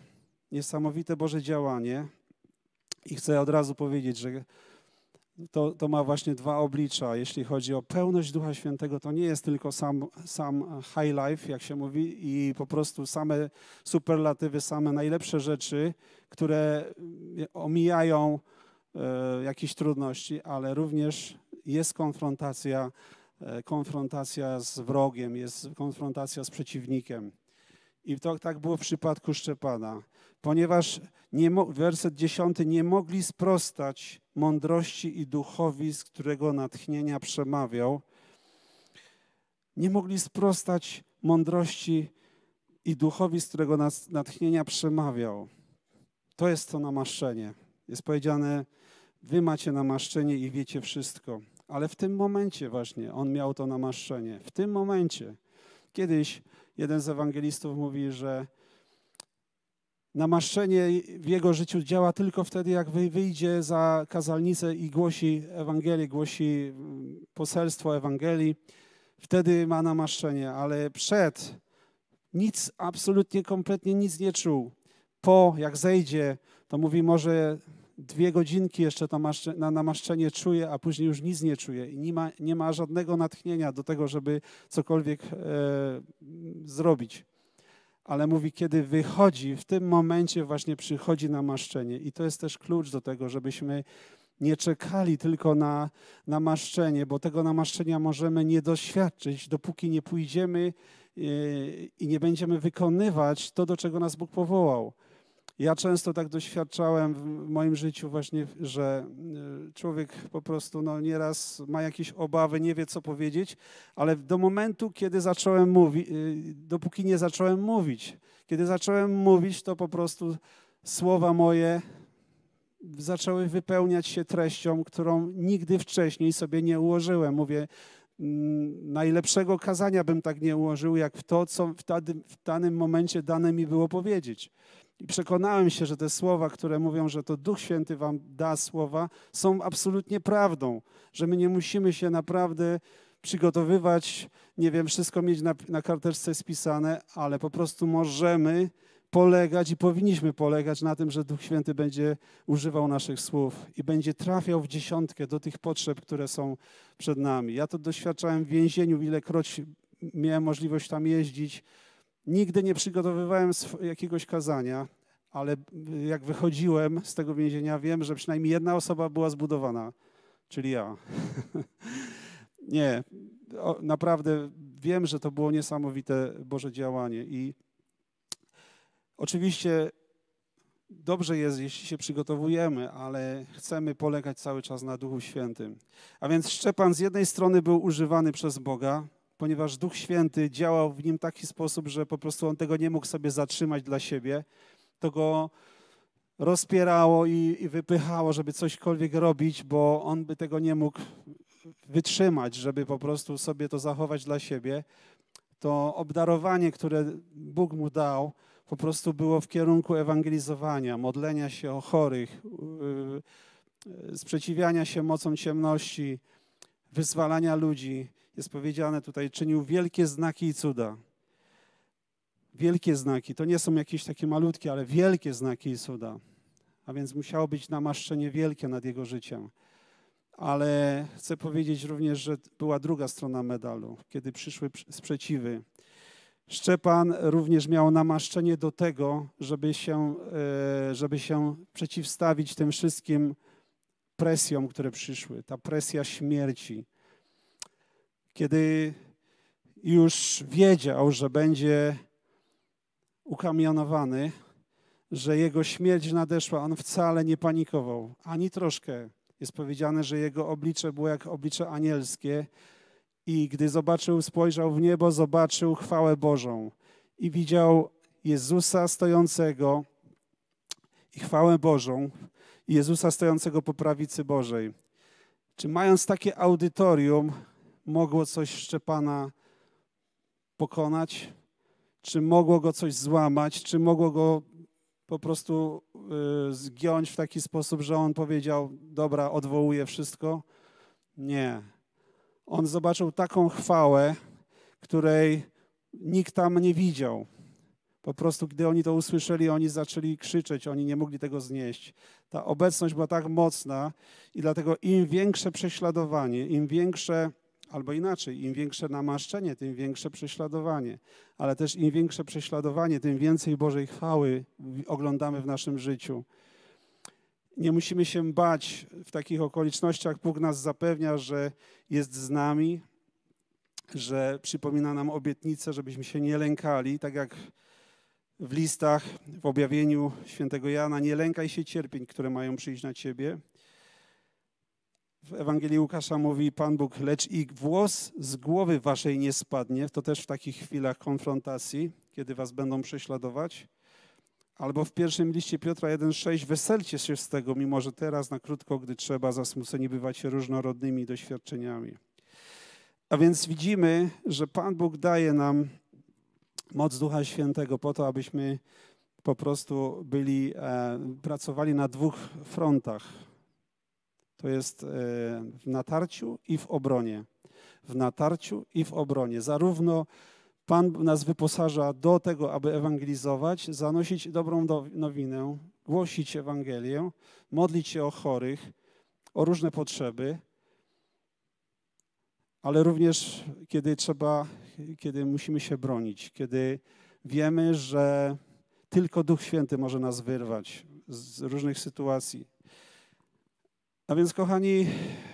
niesamowite Boże działanie i chcę od razu powiedzieć, że to, to ma właśnie dwa oblicza. Jeśli chodzi o pełność Ducha Świętego, to nie jest tylko sam, sam high life, jak się mówi, i po prostu same superlatywy, same najlepsze rzeczy, które omijają e, jakieś trudności, ale również jest konfrontacja, e, konfrontacja z wrogiem, jest konfrontacja z przeciwnikiem. I to tak było w przypadku Szczepana, ponieważ nie, werset 10 nie mogli sprostać mądrości i duchowi, z którego natchnienia przemawiał. Nie mogli sprostać mądrości i duchowi, z którego natchnienia przemawiał. To jest to namaszczenie. Jest powiedziane, wy macie namaszczenie i wiecie wszystko. Ale w tym momencie właśnie on miał to namaszczenie. W tym momencie Kiedyś jeden z ewangelistów mówi, że namaszczenie w jego życiu działa tylko wtedy, jak wyjdzie za kazalnicę i głosi Ewangelię, głosi mm, poselstwo Ewangelii. Wtedy ma namaszczenie, ale przed nic, absolutnie, kompletnie nic nie czuł. Po, jak zejdzie, to mówi, może dwie godzinki jeszcze na namaszczenie czuję, a później już nic nie czuję i nie ma, nie ma żadnego natchnienia do tego, żeby cokolwiek e, zrobić. Ale mówi, kiedy wychodzi, w tym momencie właśnie przychodzi namaszczenie. I to jest też klucz do tego, żebyśmy nie czekali tylko na namaszczenie, bo tego namaszczenia możemy nie doświadczyć, dopóki nie pójdziemy e, i nie będziemy wykonywać to, do czego nas Bóg powołał. Ja często tak doświadczałem w moim życiu właśnie, że y, człowiek po prostu no, nieraz ma jakieś obawy, nie wie co powiedzieć, ale do momentu, kiedy zacząłem mówić, y, dopóki nie zacząłem mówić, kiedy zacząłem mówić, to po prostu słowa moje zaczęły wypełniać się treścią, którą nigdy wcześniej sobie nie ułożyłem. Mówię, Mm, najlepszego kazania bym tak nie ułożył, jak w to, co w, tady, w danym momencie dane mi było powiedzieć. I przekonałem się, że te słowa, które mówią, że to Duch Święty wam da słowa, są absolutnie prawdą, że my nie musimy się naprawdę przygotowywać, nie wiem, wszystko mieć na, na karteczce spisane, ale po prostu możemy polegać i powinniśmy polegać na tym, że Duch Święty będzie używał naszych słów i będzie trafiał w dziesiątkę do tych potrzeb, które są przed nami. Ja to doświadczałem w więzieniu, ilekroć miałem możliwość tam jeździć. Nigdy nie przygotowywałem jakiegoś kazania, ale jak wychodziłem z tego więzienia, wiem, że przynajmniej jedna osoba była zbudowana, czyli ja. nie, naprawdę wiem, że to było niesamowite Boże działanie i Oczywiście dobrze jest, jeśli się przygotowujemy, ale chcemy polegać cały czas na Duchu Świętym. A więc Szczepan z jednej strony był używany przez Boga, ponieważ Duch Święty działał w nim w taki sposób, że po prostu on tego nie mógł sobie zatrzymać dla siebie. To go rozpierało i, i wypychało, żeby cośkolwiek robić, bo on by tego nie mógł wytrzymać, żeby po prostu sobie to zachować dla siebie. To obdarowanie, które Bóg mu dał, po prostu było w kierunku ewangelizowania, modlenia się o chorych, yy, sprzeciwiania się mocą ciemności, wyzwalania ludzi. Jest powiedziane tutaj, czynił wielkie znaki i cuda. Wielkie znaki, to nie są jakieś takie malutkie, ale wielkie znaki i cuda. A więc musiało być namaszczenie wielkie nad jego życiem. Ale chcę powiedzieć również, że była druga strona medalu, kiedy przyszły sprzeciwy Szczepan również miał namaszczenie do tego, żeby się, e, żeby się przeciwstawić tym wszystkim presjom, które przyszły, ta presja śmierci. Kiedy już wiedział, że będzie ukamionowany, że jego śmierć nadeszła, on wcale nie panikował, ani troszkę. Jest powiedziane, że jego oblicze było jak oblicze anielskie, i gdy zobaczył, spojrzał w niebo, zobaczył chwałę Bożą i widział Jezusa stojącego i chwałę Bożą, i Jezusa stojącego po prawicy Bożej. Czy mając takie audytorium, mogło coś Szczepana pokonać? Czy mogło go coś złamać? Czy mogło go po prostu y, zgiąć w taki sposób, że on powiedział: Dobra, odwołuję wszystko? Nie on zobaczył taką chwałę, której nikt tam nie widział. Po prostu, gdy oni to usłyszeli, oni zaczęli krzyczeć, oni nie mogli tego znieść. Ta obecność była tak mocna, i dlatego im większe prześladowanie, im większe, albo inaczej, im większe namaszczenie, tym większe prześladowanie, ale też im większe prześladowanie, tym więcej Bożej chwały oglądamy w naszym życiu. Nie musimy się bać w takich okolicznościach. Bóg nas zapewnia, że jest z nami, że przypomina nam obietnicę, żebyśmy się nie lękali, tak jak w listach, w objawieniu świętego Jana, nie lękaj się cierpień, które mają przyjść na ciebie. W Ewangelii Łukasza mówi Pan Bóg, lecz i włos z głowy waszej nie spadnie, to też w takich chwilach konfrontacji, kiedy was będą prześladować. Albo w pierwszym liście Piotra 1,6 weselcie się z tego, mimo że teraz na krótko, gdy trzeba, zasmuceni się różnorodnymi doświadczeniami. A więc widzimy, że Pan Bóg daje nam moc Ducha Świętego po to, abyśmy po prostu byli, e, pracowali na dwóch frontach. To jest e, w natarciu i w obronie. W natarciu i w obronie. Zarówno Pan nas wyposaża do tego, aby ewangelizować, zanosić dobrą nowinę, głosić Ewangelię, modlić się o chorych, o różne potrzeby, ale również kiedy trzeba, kiedy musimy się bronić, kiedy wiemy, że tylko Duch Święty może nas wyrwać z różnych sytuacji. A więc, kochani,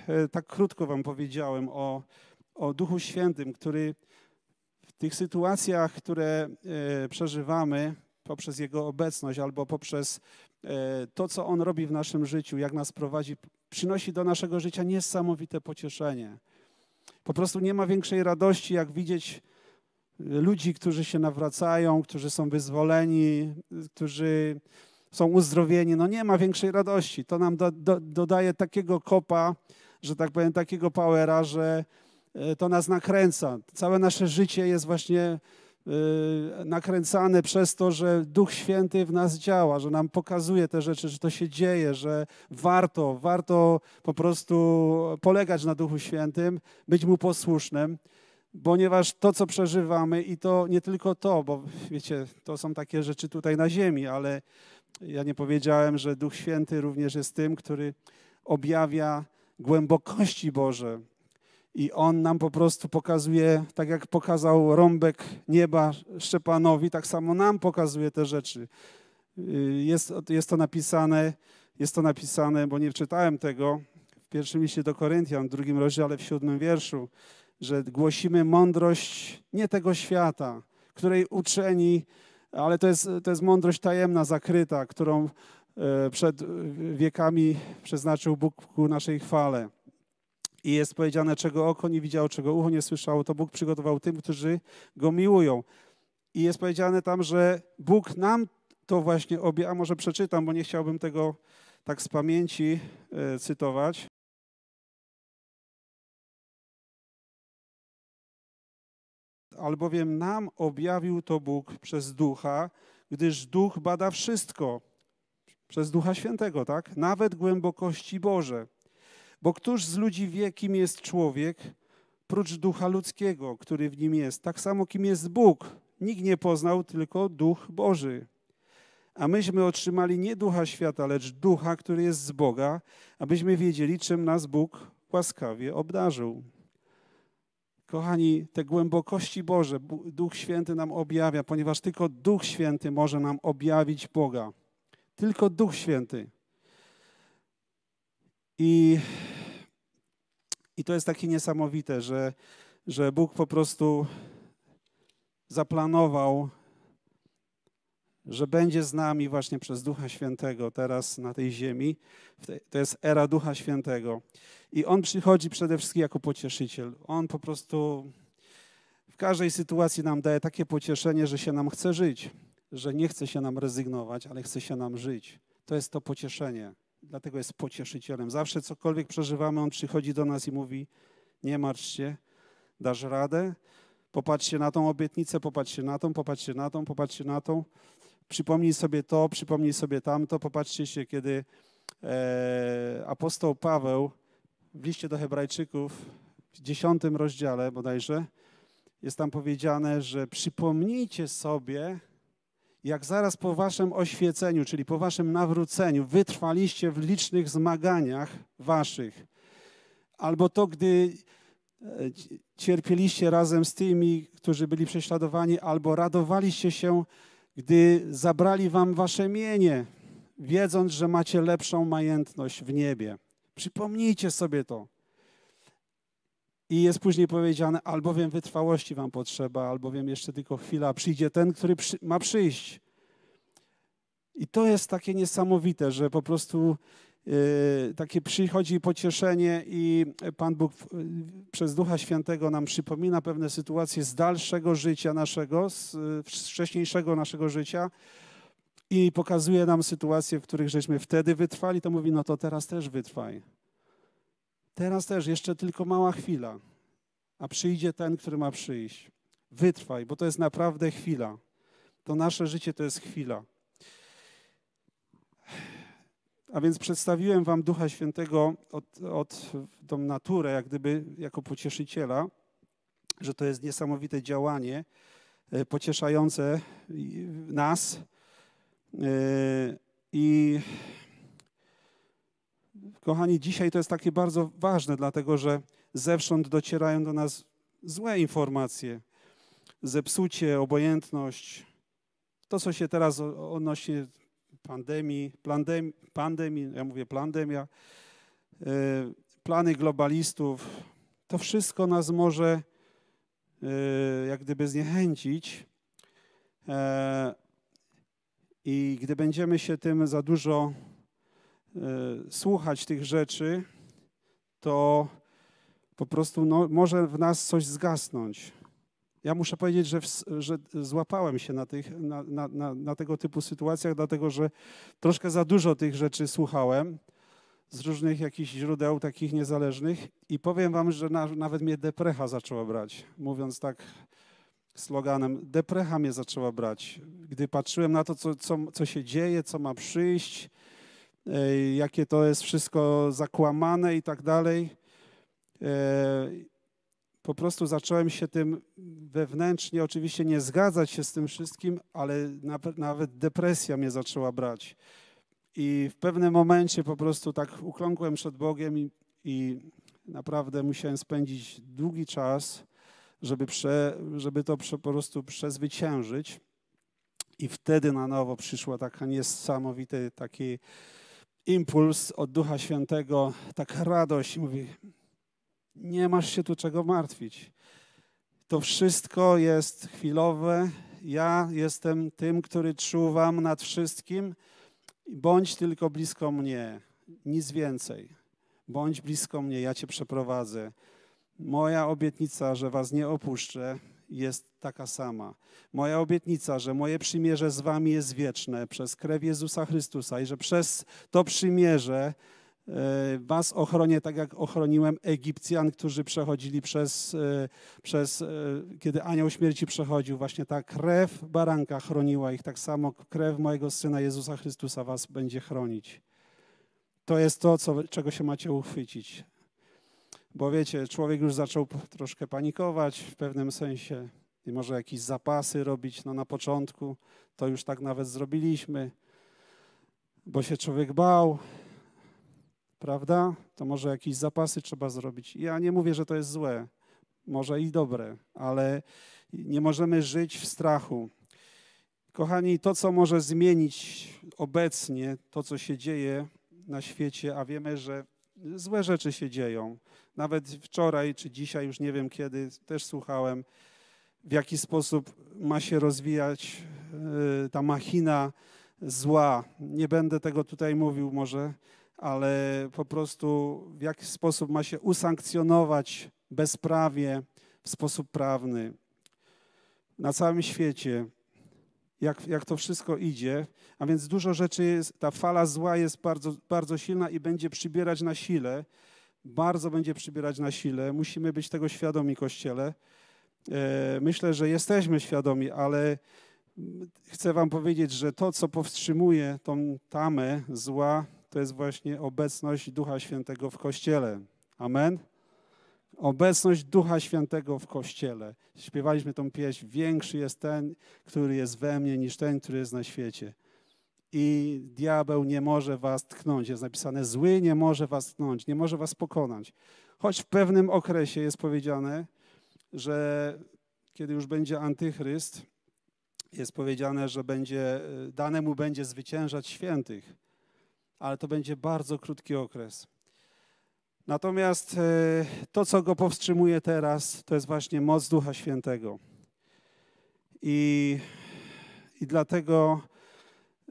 e, tak krótko Wam powiedziałem o, o Duchu Świętym, który tych sytuacjach, które e, przeżywamy poprzez Jego obecność albo poprzez e, to, co On robi w naszym życiu, jak nas prowadzi, przynosi do naszego życia niesamowite pocieszenie. Po prostu nie ma większej radości, jak widzieć e, ludzi, którzy się nawracają, którzy są wyzwoleni, którzy są uzdrowieni. No nie ma większej radości. To nam do, do, dodaje takiego kopa, że tak powiem, takiego powera, że E, to nas nakręca. Całe nasze życie jest właśnie e, nakręcane przez to, że Duch Święty w nas działa, że nam pokazuje te rzeczy, że to się dzieje, że warto, warto po prostu polegać na Duchu Świętym, być Mu posłusznym, ponieważ to, co przeżywamy i to nie tylko to, bo wiecie, to są takie rzeczy tutaj na ziemi, ale ja nie powiedziałem, że Duch Święty również jest tym, który objawia głębokości Boże, i on nam po prostu pokazuje, tak jak pokazał rąbek nieba Szczepanowi, tak samo nam pokazuje te rzeczy. Y, jest, jest to napisane, jest to napisane, bo nie czytałem tego w pierwszym liście do Koryntian, w drugim rozdziale, w siódmym wierszu, że głosimy mądrość nie tego świata, której uczeni, ale to jest, to jest mądrość tajemna, zakryta, którą e, przed wiekami przeznaczył Bóg ku naszej chwale. I jest powiedziane, czego oko nie widziało, czego ucho nie słyszało, to Bóg przygotował tym, którzy Go miłują. I jest powiedziane tam, że Bóg nam to właśnie obie, a może przeczytam, bo nie chciałbym tego tak z pamięci e, cytować. Albowiem nam objawił to Bóg przez Ducha, gdyż Duch bada wszystko. Przez Ducha Świętego, tak? Nawet głębokości Boże. Bo któż z ludzi wie, kim jest człowiek, prócz ducha ludzkiego, który w nim jest? Tak samo, kim jest Bóg. Nikt nie poznał, tylko duch Boży. A myśmy otrzymali nie ducha świata, lecz ducha, który jest z Boga, abyśmy wiedzieli, czym nas Bóg łaskawie obdarzył. Kochani, te głębokości Boże, Duch Święty nam objawia, ponieważ tylko Duch Święty może nam objawić Boga. Tylko Duch Święty. I i to jest takie niesamowite, że, że Bóg po prostu zaplanował, że będzie z nami właśnie przez Ducha Świętego teraz na tej ziemi. To jest era Ducha Świętego. I On przychodzi przede wszystkim jako pocieszyciel. On po prostu w każdej sytuacji nam daje takie pocieszenie, że się nam chce żyć, że nie chce się nam rezygnować, ale chce się nam żyć. To jest to pocieszenie dlatego jest pocieszycielem. Zawsze cokolwiek przeżywamy, On przychodzi do nas i mówi, nie martw się, dasz radę, popatrzcie na tą obietnicę, popatrzcie na tą, popatrzcie na tą, popatrzcie na tą, przypomnij sobie to, przypomnij sobie tamto, popatrzcie się, kiedy e, apostoł Paweł w liście do hebrajczyków w dziesiątym rozdziale bodajże, jest tam powiedziane, że przypomnijcie sobie, jak zaraz po waszym oświeceniu, czyli po waszym nawróceniu, wytrwaliście w licznych zmaganiach waszych, albo to, gdy e, cierpieliście razem z tymi, którzy byli prześladowani, albo radowaliście się, gdy zabrali wam wasze mienie, wiedząc, że macie lepszą majętność w niebie. Przypomnijcie sobie to. I jest później powiedziane, albowiem wytrwałości wam potrzeba, albowiem jeszcze tylko chwila przyjdzie ten, który przy, ma przyjść. I to jest takie niesamowite, że po prostu yy, takie przychodzi pocieszenie i Pan Bóg y, przez Ducha Świętego nam przypomina pewne sytuacje z dalszego życia naszego, z, y, z wcześniejszego naszego życia i pokazuje nam sytuacje, w których żeśmy wtedy wytrwali, to mówi, no to teraz też wytrwaj. Teraz też jeszcze tylko mała chwila, a przyjdzie ten, który ma przyjść. Wytrwaj, bo to jest naprawdę chwila. To nasze życie to jest chwila. A więc przedstawiłem Wam Ducha Świętego od, od tą naturę, jak gdyby jako pocieszyciela, że to jest niesamowite działanie e, pocieszające nas. E, I Kochani, dzisiaj to jest takie bardzo ważne, dlatego że zewsząd docierają do nas złe informacje, zepsucie, obojętność. To, co się teraz odnosi pandemii, pandemii, pandemii ja mówię pandemia, y, plany globalistów, to wszystko nas może y, jak gdyby zniechęcić. E, I gdy będziemy się tym za dużo E, słuchać tych rzeczy, to po prostu no, może w nas coś zgasnąć. Ja muszę powiedzieć, że, w, że złapałem się na, tych, na, na, na, na tego typu sytuacjach, dlatego że troszkę za dużo tych rzeczy słuchałem z różnych jakichś źródeł takich niezależnych i powiem wam, że na, nawet mnie deprecha zaczęła brać, mówiąc tak sloganem, deprecha mnie zaczęła brać, gdy patrzyłem na to, co, co, co się dzieje, co ma przyjść, jakie to jest wszystko zakłamane i tak dalej. E, po prostu zacząłem się tym wewnętrznie, oczywiście nie zgadzać się z tym wszystkim, ale nawet depresja mnie zaczęła brać. I w pewnym momencie po prostu tak ukląkłem przed Bogiem i, i naprawdę musiałem spędzić długi czas, żeby, prze, żeby to prze, po prostu przezwyciężyć. I wtedy na nowo przyszła taka niesamowite, taki impuls od Ducha Świętego, taka radość, mówi, nie masz się tu czego martwić. To wszystko jest chwilowe. Ja jestem tym, który czuwam nad wszystkim. Bądź tylko blisko mnie, nic więcej. Bądź blisko mnie, ja cię przeprowadzę. Moja obietnica, że was nie opuszczę, jest taka sama. Moja obietnica, że moje przymierze z wami jest wieczne przez krew Jezusa Chrystusa i że przez to przymierze e, was ochronię tak, jak ochroniłem Egipcjan, którzy przechodzili przez, e, przez, e, kiedy anioł śmierci przechodził, właśnie ta krew baranka chroniła ich, tak samo krew mojego Syna Jezusa Chrystusa was będzie chronić. To jest to, co, czego się macie uchwycić bo wiecie, człowiek już zaczął troszkę panikować w pewnym sensie i może jakieś zapasy robić. No na początku to już tak nawet zrobiliśmy, bo się człowiek bał, prawda? To może jakieś zapasy trzeba zrobić. Ja nie mówię, że to jest złe, może i dobre, ale nie możemy żyć w strachu. Kochani, to, co może zmienić obecnie to, co się dzieje na świecie, a wiemy, że złe rzeczy się dzieją. Nawet wczoraj czy dzisiaj, już nie wiem kiedy, też słuchałem, w jaki sposób ma się rozwijać y, ta machina zła. Nie będę tego tutaj mówił może, ale po prostu w jaki sposób ma się usankcjonować bezprawie w sposób prawny na całym świecie jak, jak to wszystko idzie. A więc dużo rzeczy jest, ta fala zła jest bardzo, bardzo silna i będzie przybierać na sile. Bardzo będzie przybierać na sile. Musimy być tego świadomi, Kościele. E, myślę, że jesteśmy świadomi, ale chcę Wam powiedzieć, że to, co powstrzymuje tą tamę zła, to jest właśnie obecność Ducha Świętego w Kościele. Amen obecność Ducha Świętego w Kościele. Śpiewaliśmy tą pieśń, większy jest ten, który jest we mnie, niż ten, który jest na świecie. I diabeł nie może was tknąć. Jest napisane, zły nie może was tknąć, nie może was pokonać. Choć w pewnym okresie jest powiedziane, że kiedy już będzie antychryst, jest powiedziane, że będzie, danemu będzie zwyciężać świętych, ale to będzie bardzo krótki okres Natomiast e, to, co go powstrzymuje teraz, to jest właśnie moc Ducha Świętego. I, i dlatego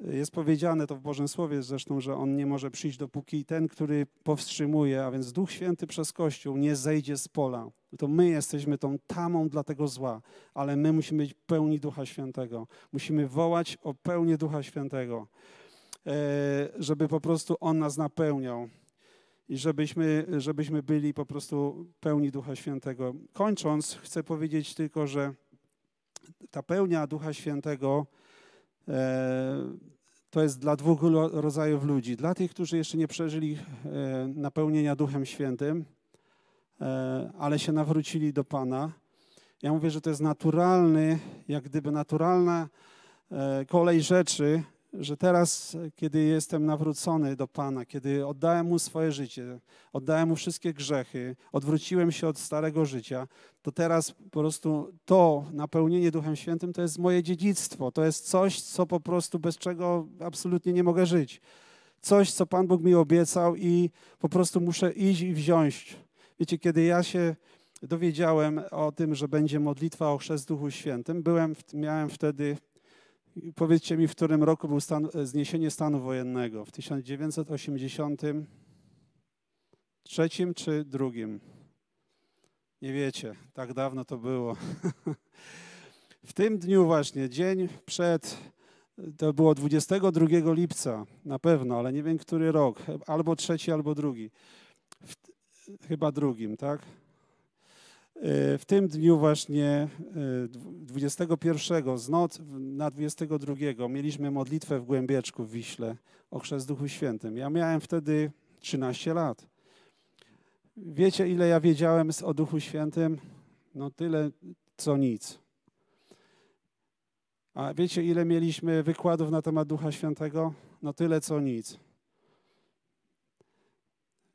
e, jest powiedziane to w Bożym Słowie zresztą, że on nie może przyjść, dopóki ten, który powstrzymuje, a więc Duch Święty przez Kościół, nie zejdzie z pola. To my jesteśmy tą tamą dla tego zła, ale my musimy być pełni Ducha Świętego. Musimy wołać o pełnię Ducha Świętego, e, żeby po prostu on nas napełniał i żebyśmy, żebyśmy byli po prostu pełni Ducha Świętego. Kończąc, chcę powiedzieć tylko, że ta pełnia Ducha Świętego e, to jest dla dwóch rodzajów ludzi. Dla tych, którzy jeszcze nie przeżyli e, napełnienia Duchem Świętym, e, ale się nawrócili do Pana. Ja mówię, że to jest naturalny, jak gdyby naturalna kolej rzeczy, że teraz, kiedy jestem nawrócony do Pana, kiedy oddałem Mu swoje życie, oddałem Mu wszystkie grzechy, odwróciłem się od starego życia, to teraz po prostu to napełnienie Duchem Świętym to jest moje dziedzictwo, to jest coś, co po prostu bez czego absolutnie nie mogę żyć. Coś, co Pan Bóg mi obiecał i po prostu muszę iść i wziąć. Wiecie, kiedy ja się dowiedziałem o tym, że będzie modlitwa o chrzest Duchu Świętym, byłem, miałem wtedy powiedzcie mi, w którym roku był stan, e, zniesienie stanu wojennego? W 1983 czy drugim? Nie wiecie, tak dawno to było. w tym dniu właśnie, dzień przed, to było 22 lipca, na pewno, ale nie wiem, który rok, albo trzeci, albo drugi. W, chyba drugim, tak? W tym dniu właśnie 21 e, z noc na 22 mieliśmy modlitwę w Głębieczku w Wiśle o chrzest Duchu Świętym. Ja miałem wtedy 13 lat. Wiecie, ile ja wiedziałem o Duchu Świętym? No tyle, co nic. A wiecie, ile mieliśmy wykładów na temat Ducha Świętego? No tyle, co nic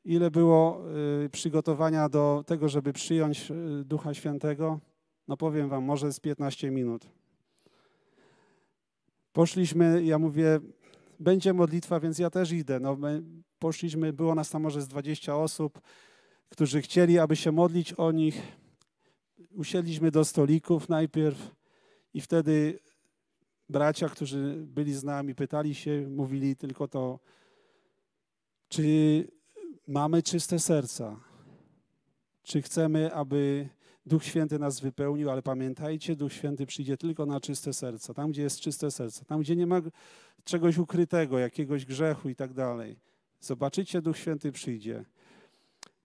ile było y, przygotowania do tego, żeby przyjąć y, Ducha Świętego? No powiem wam, może z 15 minut. Poszliśmy, ja mówię, będzie modlitwa, więc ja też idę. No, poszliśmy, było nas tam może z 20 osób, którzy chcieli, aby się modlić o nich. Usiedliśmy do stolików najpierw i wtedy bracia, którzy byli z nami, pytali się, mówili tylko to, czy mamy czyste serca. Czy chcemy, aby Duch Święty nas wypełnił, ale pamiętajcie, Duch Święty przyjdzie tylko na czyste serca. tam gdzie jest czyste serce, tam gdzie nie ma czegoś ukrytego, jakiegoś grzechu i tak dalej. Zobaczycie, Duch Święty przyjdzie.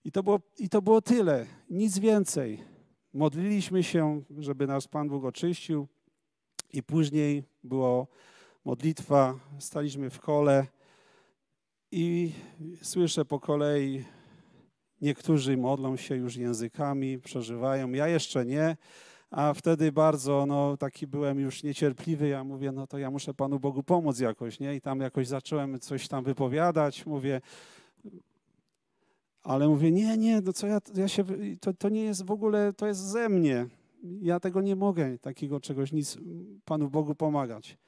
I to, było, I to było tyle, nic więcej. Modliliśmy się, żeby nas Pan Bóg oczyścił, i później było modlitwa, staliśmy w kole. I słyszę po kolei, niektórzy modlą się już językami, przeżywają, ja jeszcze nie. A wtedy bardzo, no taki byłem już niecierpliwy, ja mówię, no to ja muszę Panu Bogu pomóc jakoś, nie? I tam jakoś zacząłem coś tam wypowiadać, mówię, ale mówię, nie, nie, no co ja, ja się, to, to nie jest w ogóle, to jest ze mnie. Ja tego nie mogę, takiego czegoś, nic Panu Bogu pomagać.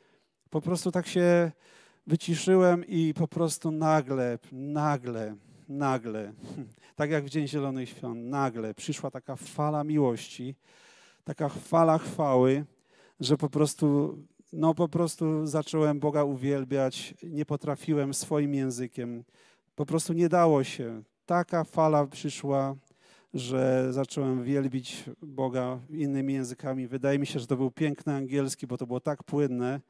Po prostu tak się wyciszyłem i po prostu nagle, nagle, nagle, tak jak w Dzień Zielonych Świąt, nagle przyszła taka fala miłości, taka fala chwały, że po prostu, no po prostu zacząłem Boga uwielbiać, nie potrafiłem swoim językiem, po prostu nie dało się. Taka fala przyszła, że zacząłem wielbić Boga innymi językami. Wydaje mi się, że to był piękny angielski, bo to było tak płynne,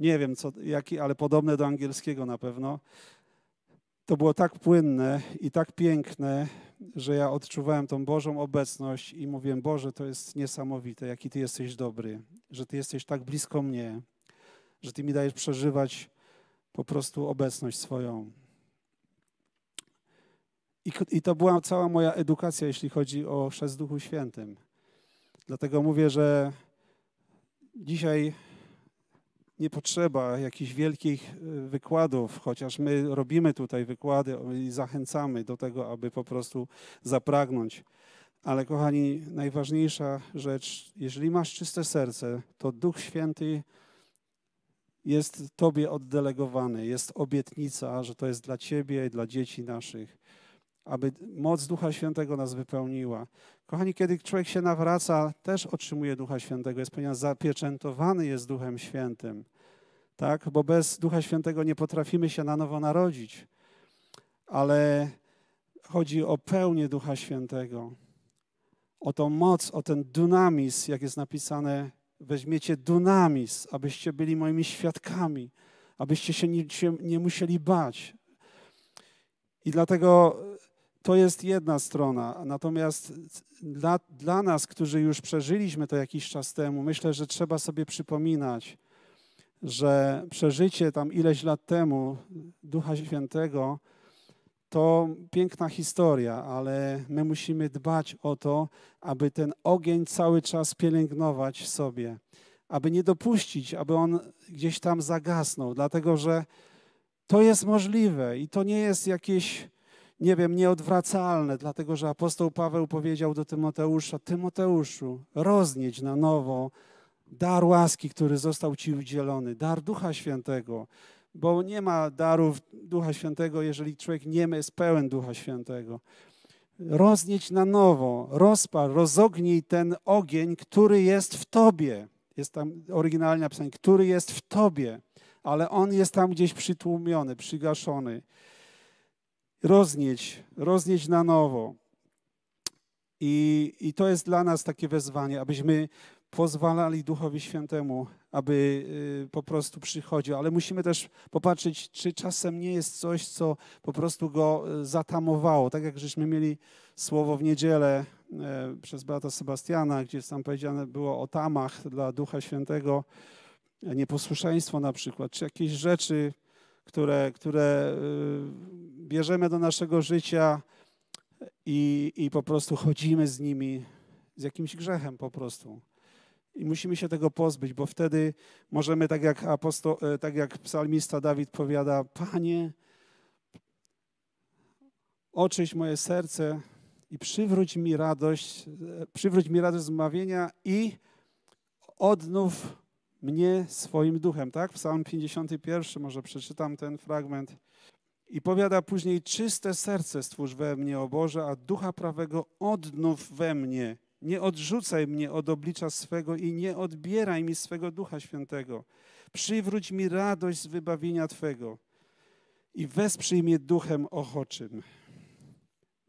nie wiem co, jaki, ale podobne do angielskiego na pewno. To było tak płynne i tak piękne, że ja odczuwałem tą Bożą obecność i mówiłem: Boże, to jest niesamowite, jaki Ty jesteś dobry, że Ty jesteś tak blisko mnie, że Ty mi dajesz przeżywać po prostu obecność swoją. I, I, to była cała moja edukacja, jeśli chodzi o chrzest Duchu Świętym. Dlatego mówię, że dzisiaj nie potrzeba jakichś wielkich e, wykładów, chociaż my robimy tutaj wykłady i zachęcamy do tego, aby po prostu zapragnąć. Ale kochani, najważniejsza rzecz, jeżeli masz czyste serce, to Duch Święty jest Tobie oddelegowany, jest obietnica, że to jest dla Ciebie i dla dzieci naszych aby moc Ducha Świętego nas wypełniła. Kochani, kiedy człowiek się nawraca, też otrzymuje Ducha Świętego, jest ponieważ zapieczętowany jest Duchem Świętym. Tak? Bo bez Ducha Świętego nie potrafimy się na nowo narodzić. Ale chodzi o pełnię Ducha Świętego, o tą moc, o ten dunamis, jak jest napisane, weźmiecie dunamis, abyście byli moimi świadkami, abyście się nie, się nie musieli bać. I dlatego to jest jedna strona. Natomiast dla, dla nas, którzy już przeżyliśmy to jakiś czas temu, myślę, że trzeba sobie przypominać, że przeżycie tam ileś lat temu Ducha Świętego to piękna historia, ale my musimy dbać o to, aby ten ogień cały czas pielęgnować w sobie, aby nie dopuścić, aby on gdzieś tam zagasnął, dlatego że to jest możliwe i to nie jest jakieś nie wiem, nieodwracalne, dlatego że apostoł Paweł powiedział do Tymoteusza: Tymoteuszu, roznieć na nowo dar łaski, który został ci udzielony, dar Ducha Świętego, bo nie ma darów Ducha Świętego, jeżeli człowiek nie jest pełen Ducha Świętego. Roznieć na nowo, rozpal, rozognij ten ogień, który jest w tobie. Jest tam oryginalnie napisane, który jest w tobie, ale on jest tam gdzieś przytłumiony, przygaszony roznieć, roznieć na nowo. I, I to jest dla nas takie wezwanie, abyśmy pozwalali Duchowi Świętemu, aby y, po prostu przychodził. Ale musimy też popatrzeć, czy czasem nie jest coś, co po prostu go y, zatamowało. Tak jak żeśmy mieli słowo w niedzielę y, przez brata Sebastiana, gdzie tam powiedziane było o tamach dla Ducha Świętego, e, nieposłuszeństwo na przykład, czy jakieś rzeczy, które, które y, bierzemy do naszego życia i, i po prostu chodzimy z nimi, z jakimś grzechem po prostu. I musimy się tego pozbyć, bo wtedy możemy, tak jak, aposto, y, tak jak psalmista Dawid powiada, Panie, oczyść moje serce i przywróć mi radość, y, przywróć mi radość zmawienia i odnów mnie swoim duchem, tak? Psalm 51, może przeczytam ten fragment. I powiada później, czyste serce stwórz we mnie, o Boże, a ducha prawego odnów we mnie. Nie odrzucaj mnie od oblicza swego i nie odbieraj mi swego Ducha Świętego. Przywróć mi radość z wybawienia Twego i wesprzyj mnie duchem ochoczym.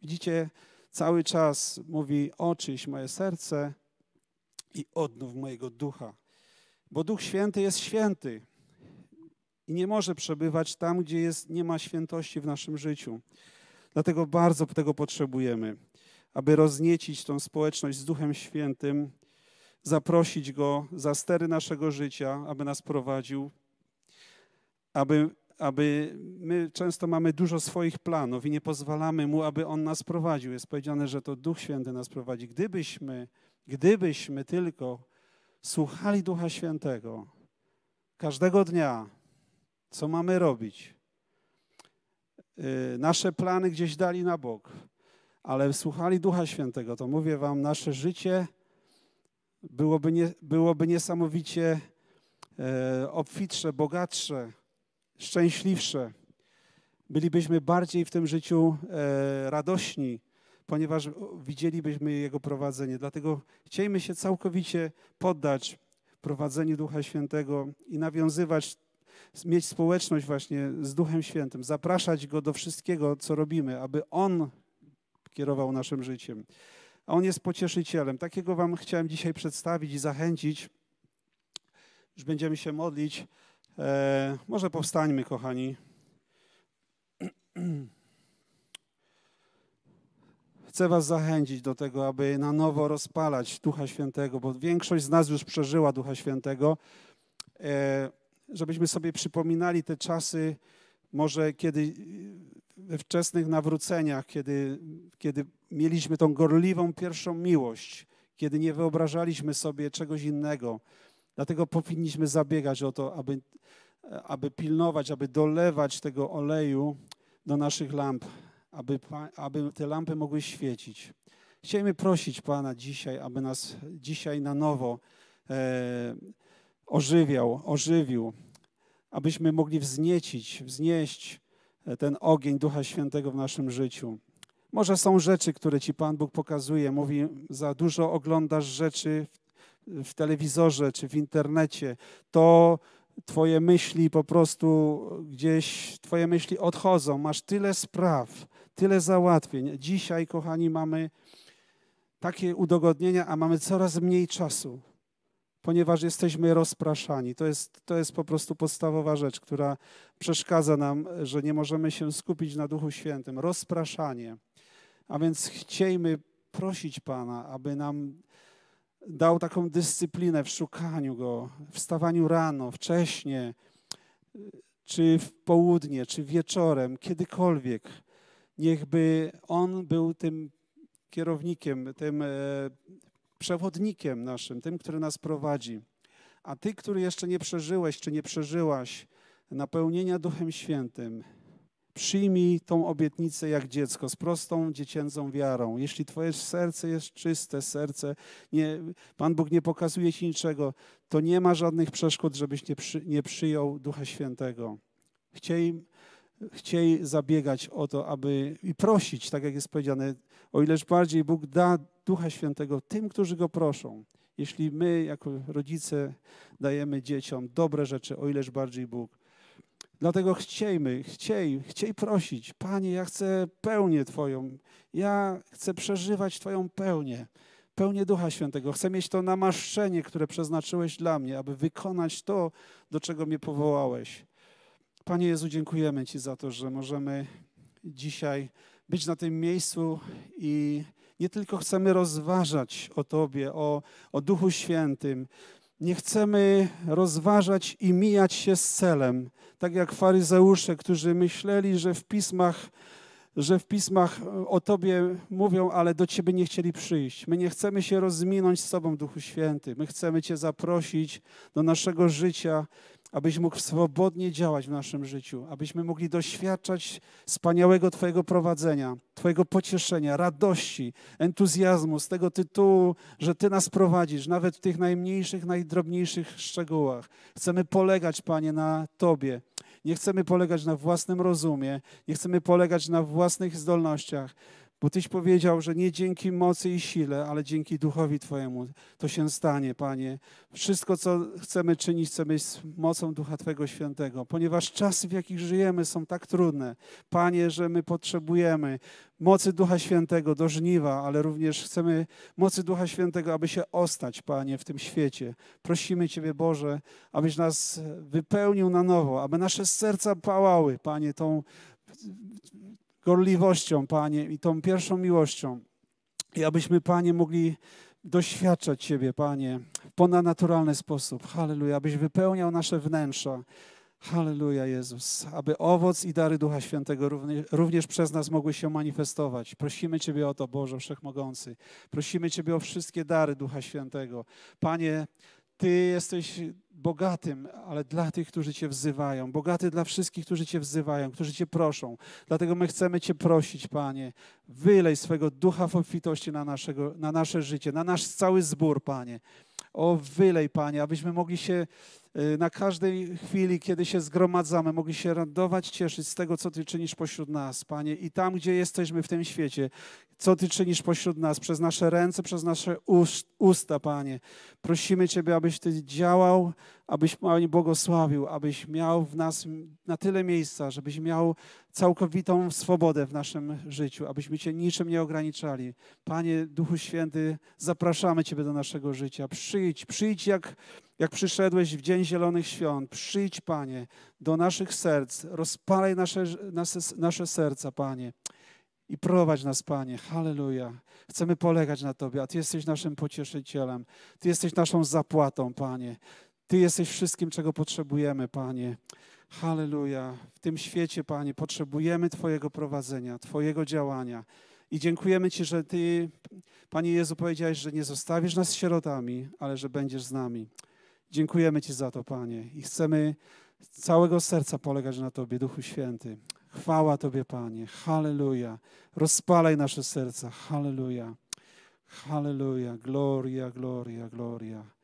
Widzicie, cały czas mówi oczyś moje serce i odnów mojego ducha. Bo Duch Święty jest święty i nie może przebywać tam, gdzie jest, nie ma świętości w naszym życiu. Dlatego bardzo tego potrzebujemy, aby rozniecić tą społeczność z Duchem Świętym, zaprosić Go za stery naszego życia, aby nas prowadził, aby, aby my często mamy dużo swoich planów i nie pozwalamy Mu, aby On nas prowadził. Jest powiedziane, że to Duch Święty nas prowadzi. Gdybyśmy, gdybyśmy tylko słuchali Ducha Świętego każdego dnia, co mamy robić. Y, nasze plany gdzieś dali na bok, ale słuchali Ducha Świętego, to mówię Wam, nasze życie byłoby, nie, byłoby niesamowicie e, obfitsze, bogatsze, szczęśliwsze. Bylibyśmy bardziej w tym życiu e, radośni, ponieważ widzielibyśmy Jego prowadzenie. Dlatego chciejmy się całkowicie poddać prowadzeniu Ducha Świętego i nawiązywać, mieć społeczność właśnie z Duchem Świętym, zapraszać Go do wszystkiego, co robimy, aby On kierował naszym życiem. A On jest pocieszycielem. Takiego Wam chciałem dzisiaj przedstawić i zachęcić. Już będziemy się modlić. E, może powstańmy, kochani. Chcę Was zachęcić do tego, aby na nowo rozpalać Ducha Świętego, bo większość z nas już przeżyła Ducha Świętego, e, żebyśmy sobie przypominali te czasy, może kiedy we wczesnych nawróceniach, kiedy, kiedy mieliśmy tą gorliwą pierwszą miłość, kiedy nie wyobrażaliśmy sobie czegoś innego. Dlatego powinniśmy zabiegać o to, aby, aby pilnować, aby dolewać tego oleju do naszych lamp, aby, aby te lampy mogły świecić. Chcielibyśmy prosić Pana dzisiaj, aby nas dzisiaj na nowo e, ożywiał, ożywił, abyśmy mogli wzniecić, wznieść e, ten ogień Ducha Świętego w naszym życiu. Może są rzeczy, które Ci Pan Bóg pokazuje. Mówi, za dużo oglądasz rzeczy w, w telewizorze czy w internecie. To Twoje myśli po prostu gdzieś, Twoje myśli odchodzą. Masz tyle spraw tyle załatwień. Dzisiaj, kochani, mamy takie udogodnienia, a mamy coraz mniej czasu, ponieważ jesteśmy rozpraszani. To jest, to jest po prostu podstawowa rzecz, która przeszkadza nam, że nie możemy się skupić na Duchu Świętym. Rozpraszanie. A więc chciejmy prosić Pana, aby nam dał taką dyscyplinę w szukaniu Go, wstawaniu rano, wcześnie, czy w południe, czy wieczorem, kiedykolwiek niechby On był tym kierownikiem, tym e, przewodnikiem naszym, tym, który nas prowadzi. A Ty, który jeszcze nie przeżyłeś, czy nie przeżyłaś napełnienia Duchem Świętym, przyjmij tą obietnicę jak dziecko, z prostą dziecięcą wiarą. Jeśli Twoje serce jest czyste, serce, nie, Pan Bóg nie pokazuje Ci niczego, to nie ma żadnych przeszkód, żebyś nie, przy, nie przyjął Ducha Świętego. Chciej chciej zabiegać o to, aby i prosić, tak jak jest powiedziane, o ileż bardziej Bóg da Ducha Świętego tym, którzy Go proszą. Jeśli my, jako rodzice, dajemy dzieciom dobre rzeczy, o ileż bardziej Bóg. Dlatego chciejmy, chciej, chciej prosić. Panie, ja chcę pełnię Twoją. Ja chcę przeżywać Twoją pełnię pełnię Ducha Świętego. Chcę mieć to namaszczenie, które przeznaczyłeś dla mnie, aby wykonać to, do czego mnie powołałeś. Panie Jezu, dziękujemy Ci za to, że możemy dzisiaj być na tym miejscu i nie tylko chcemy rozważać o Tobie, o, o Duchu Świętym, nie chcemy rozważać i mijać się z celem, tak jak faryzeusze, którzy myśleli, że w pismach że w pismach o Tobie mówią, ale do Ciebie nie chcieli przyjść. My nie chcemy się rozminąć z Tobą, Duchu Święty. My chcemy Cię zaprosić do naszego życia abyś mógł swobodnie działać w naszym życiu, abyśmy mogli doświadczać wspaniałego Twojego prowadzenia, Twojego pocieszenia, radości, entuzjazmu z tego tytułu, że Ty nas prowadzisz, nawet w tych najmniejszych, najdrobniejszych szczegółach. Chcemy polegać, Panie, na Tobie. Nie chcemy polegać na własnym rozumie, nie chcemy polegać na własnych zdolnościach, bo Tyś powiedział, że nie dzięki mocy i sile, ale dzięki Duchowi Twojemu to się stanie, Panie. Wszystko, co chcemy czynić, chcemy z mocą Ducha Twojego Świętego, ponieważ czasy, w jakich żyjemy, są tak trudne. Panie, że my potrzebujemy mocy Ducha Świętego do żniwa, ale również chcemy mocy Ducha Świętego, aby się ostać, Panie, w tym świecie. Prosimy Ciebie, Boże, abyś nas wypełnił na nowo, aby nasze serca pałały, Panie, tą gorliwością, Panie, i tą pierwszą miłością. I abyśmy, Panie, mogli doświadczać Ciebie, Panie, w ponadnaturalny sposób. Halleluja, abyś wypełniał nasze wnętrza. Halleluja, Jezus, aby owoc i dary Ducha Świętego również, również, przez nas mogły się manifestować. Prosimy Ciebie o to, Boże Wszechmogący. Prosimy Ciebie o wszystkie dary Ducha Świętego. Panie, Ty jesteś bogatym, ale dla tych, którzy Cię wzywają. Bogaty dla wszystkich, którzy Cię wzywają, którzy Cię proszą. Dlatego my chcemy Cię prosić, Panie, wylej swego ducha w obfitości na, naszego, na nasze życie, na nasz cały zbór, Panie. O, wylej, Panie, abyśmy mogli się Y, na każdej chwili, kiedy się zgromadzamy, mogli się radować, cieszyć z tego, co Ty czynisz pośród nas, Panie, i tam, gdzie jesteśmy w tym świecie, co Ty czynisz pośród nas, przez nasze ręce, przez nasze usta, Panie. Prosimy Ciebie, abyś Ty działał, abyś Panie błogosławił, abyś miał w nas na tyle miejsca, żebyś miał całkowitą swobodę w naszym życiu, abyśmy Cię niczym nie ograniczali. Panie Duchu Święty, zapraszamy Ciebie do naszego życia. Przyjdź, przyjdź jak jak przyszedłeś w Dzień Zielonych Świąt, przyjdź, Panie, do naszych serc, rozpalaj nasze, nasze, nasze serca, Panie, i prowadź nas, Panie. Halleluja. Chcemy polegać na Tobie, a Ty jesteś naszym pocieszycielem, Ty jesteś naszą zapłatą, Panie. Ty jesteś wszystkim, czego potrzebujemy, Panie. Halleluja. W tym świecie, Panie, potrzebujemy Twojego prowadzenia, Twojego działania. I dziękujemy Ci, że Ty, Panie Jezu, powiedziałeś, że nie zostawisz nas sierotami, ale że będziesz z nami. Dziękujemy Ci za to, Panie, i chcemy z całego serca polegać na Tobie, Duchu Święty. Chwała Tobie, Panie. Halleluja. Rozpalaj nasze serca. Halleluja. Halleluja. gloria, gloria, gloria.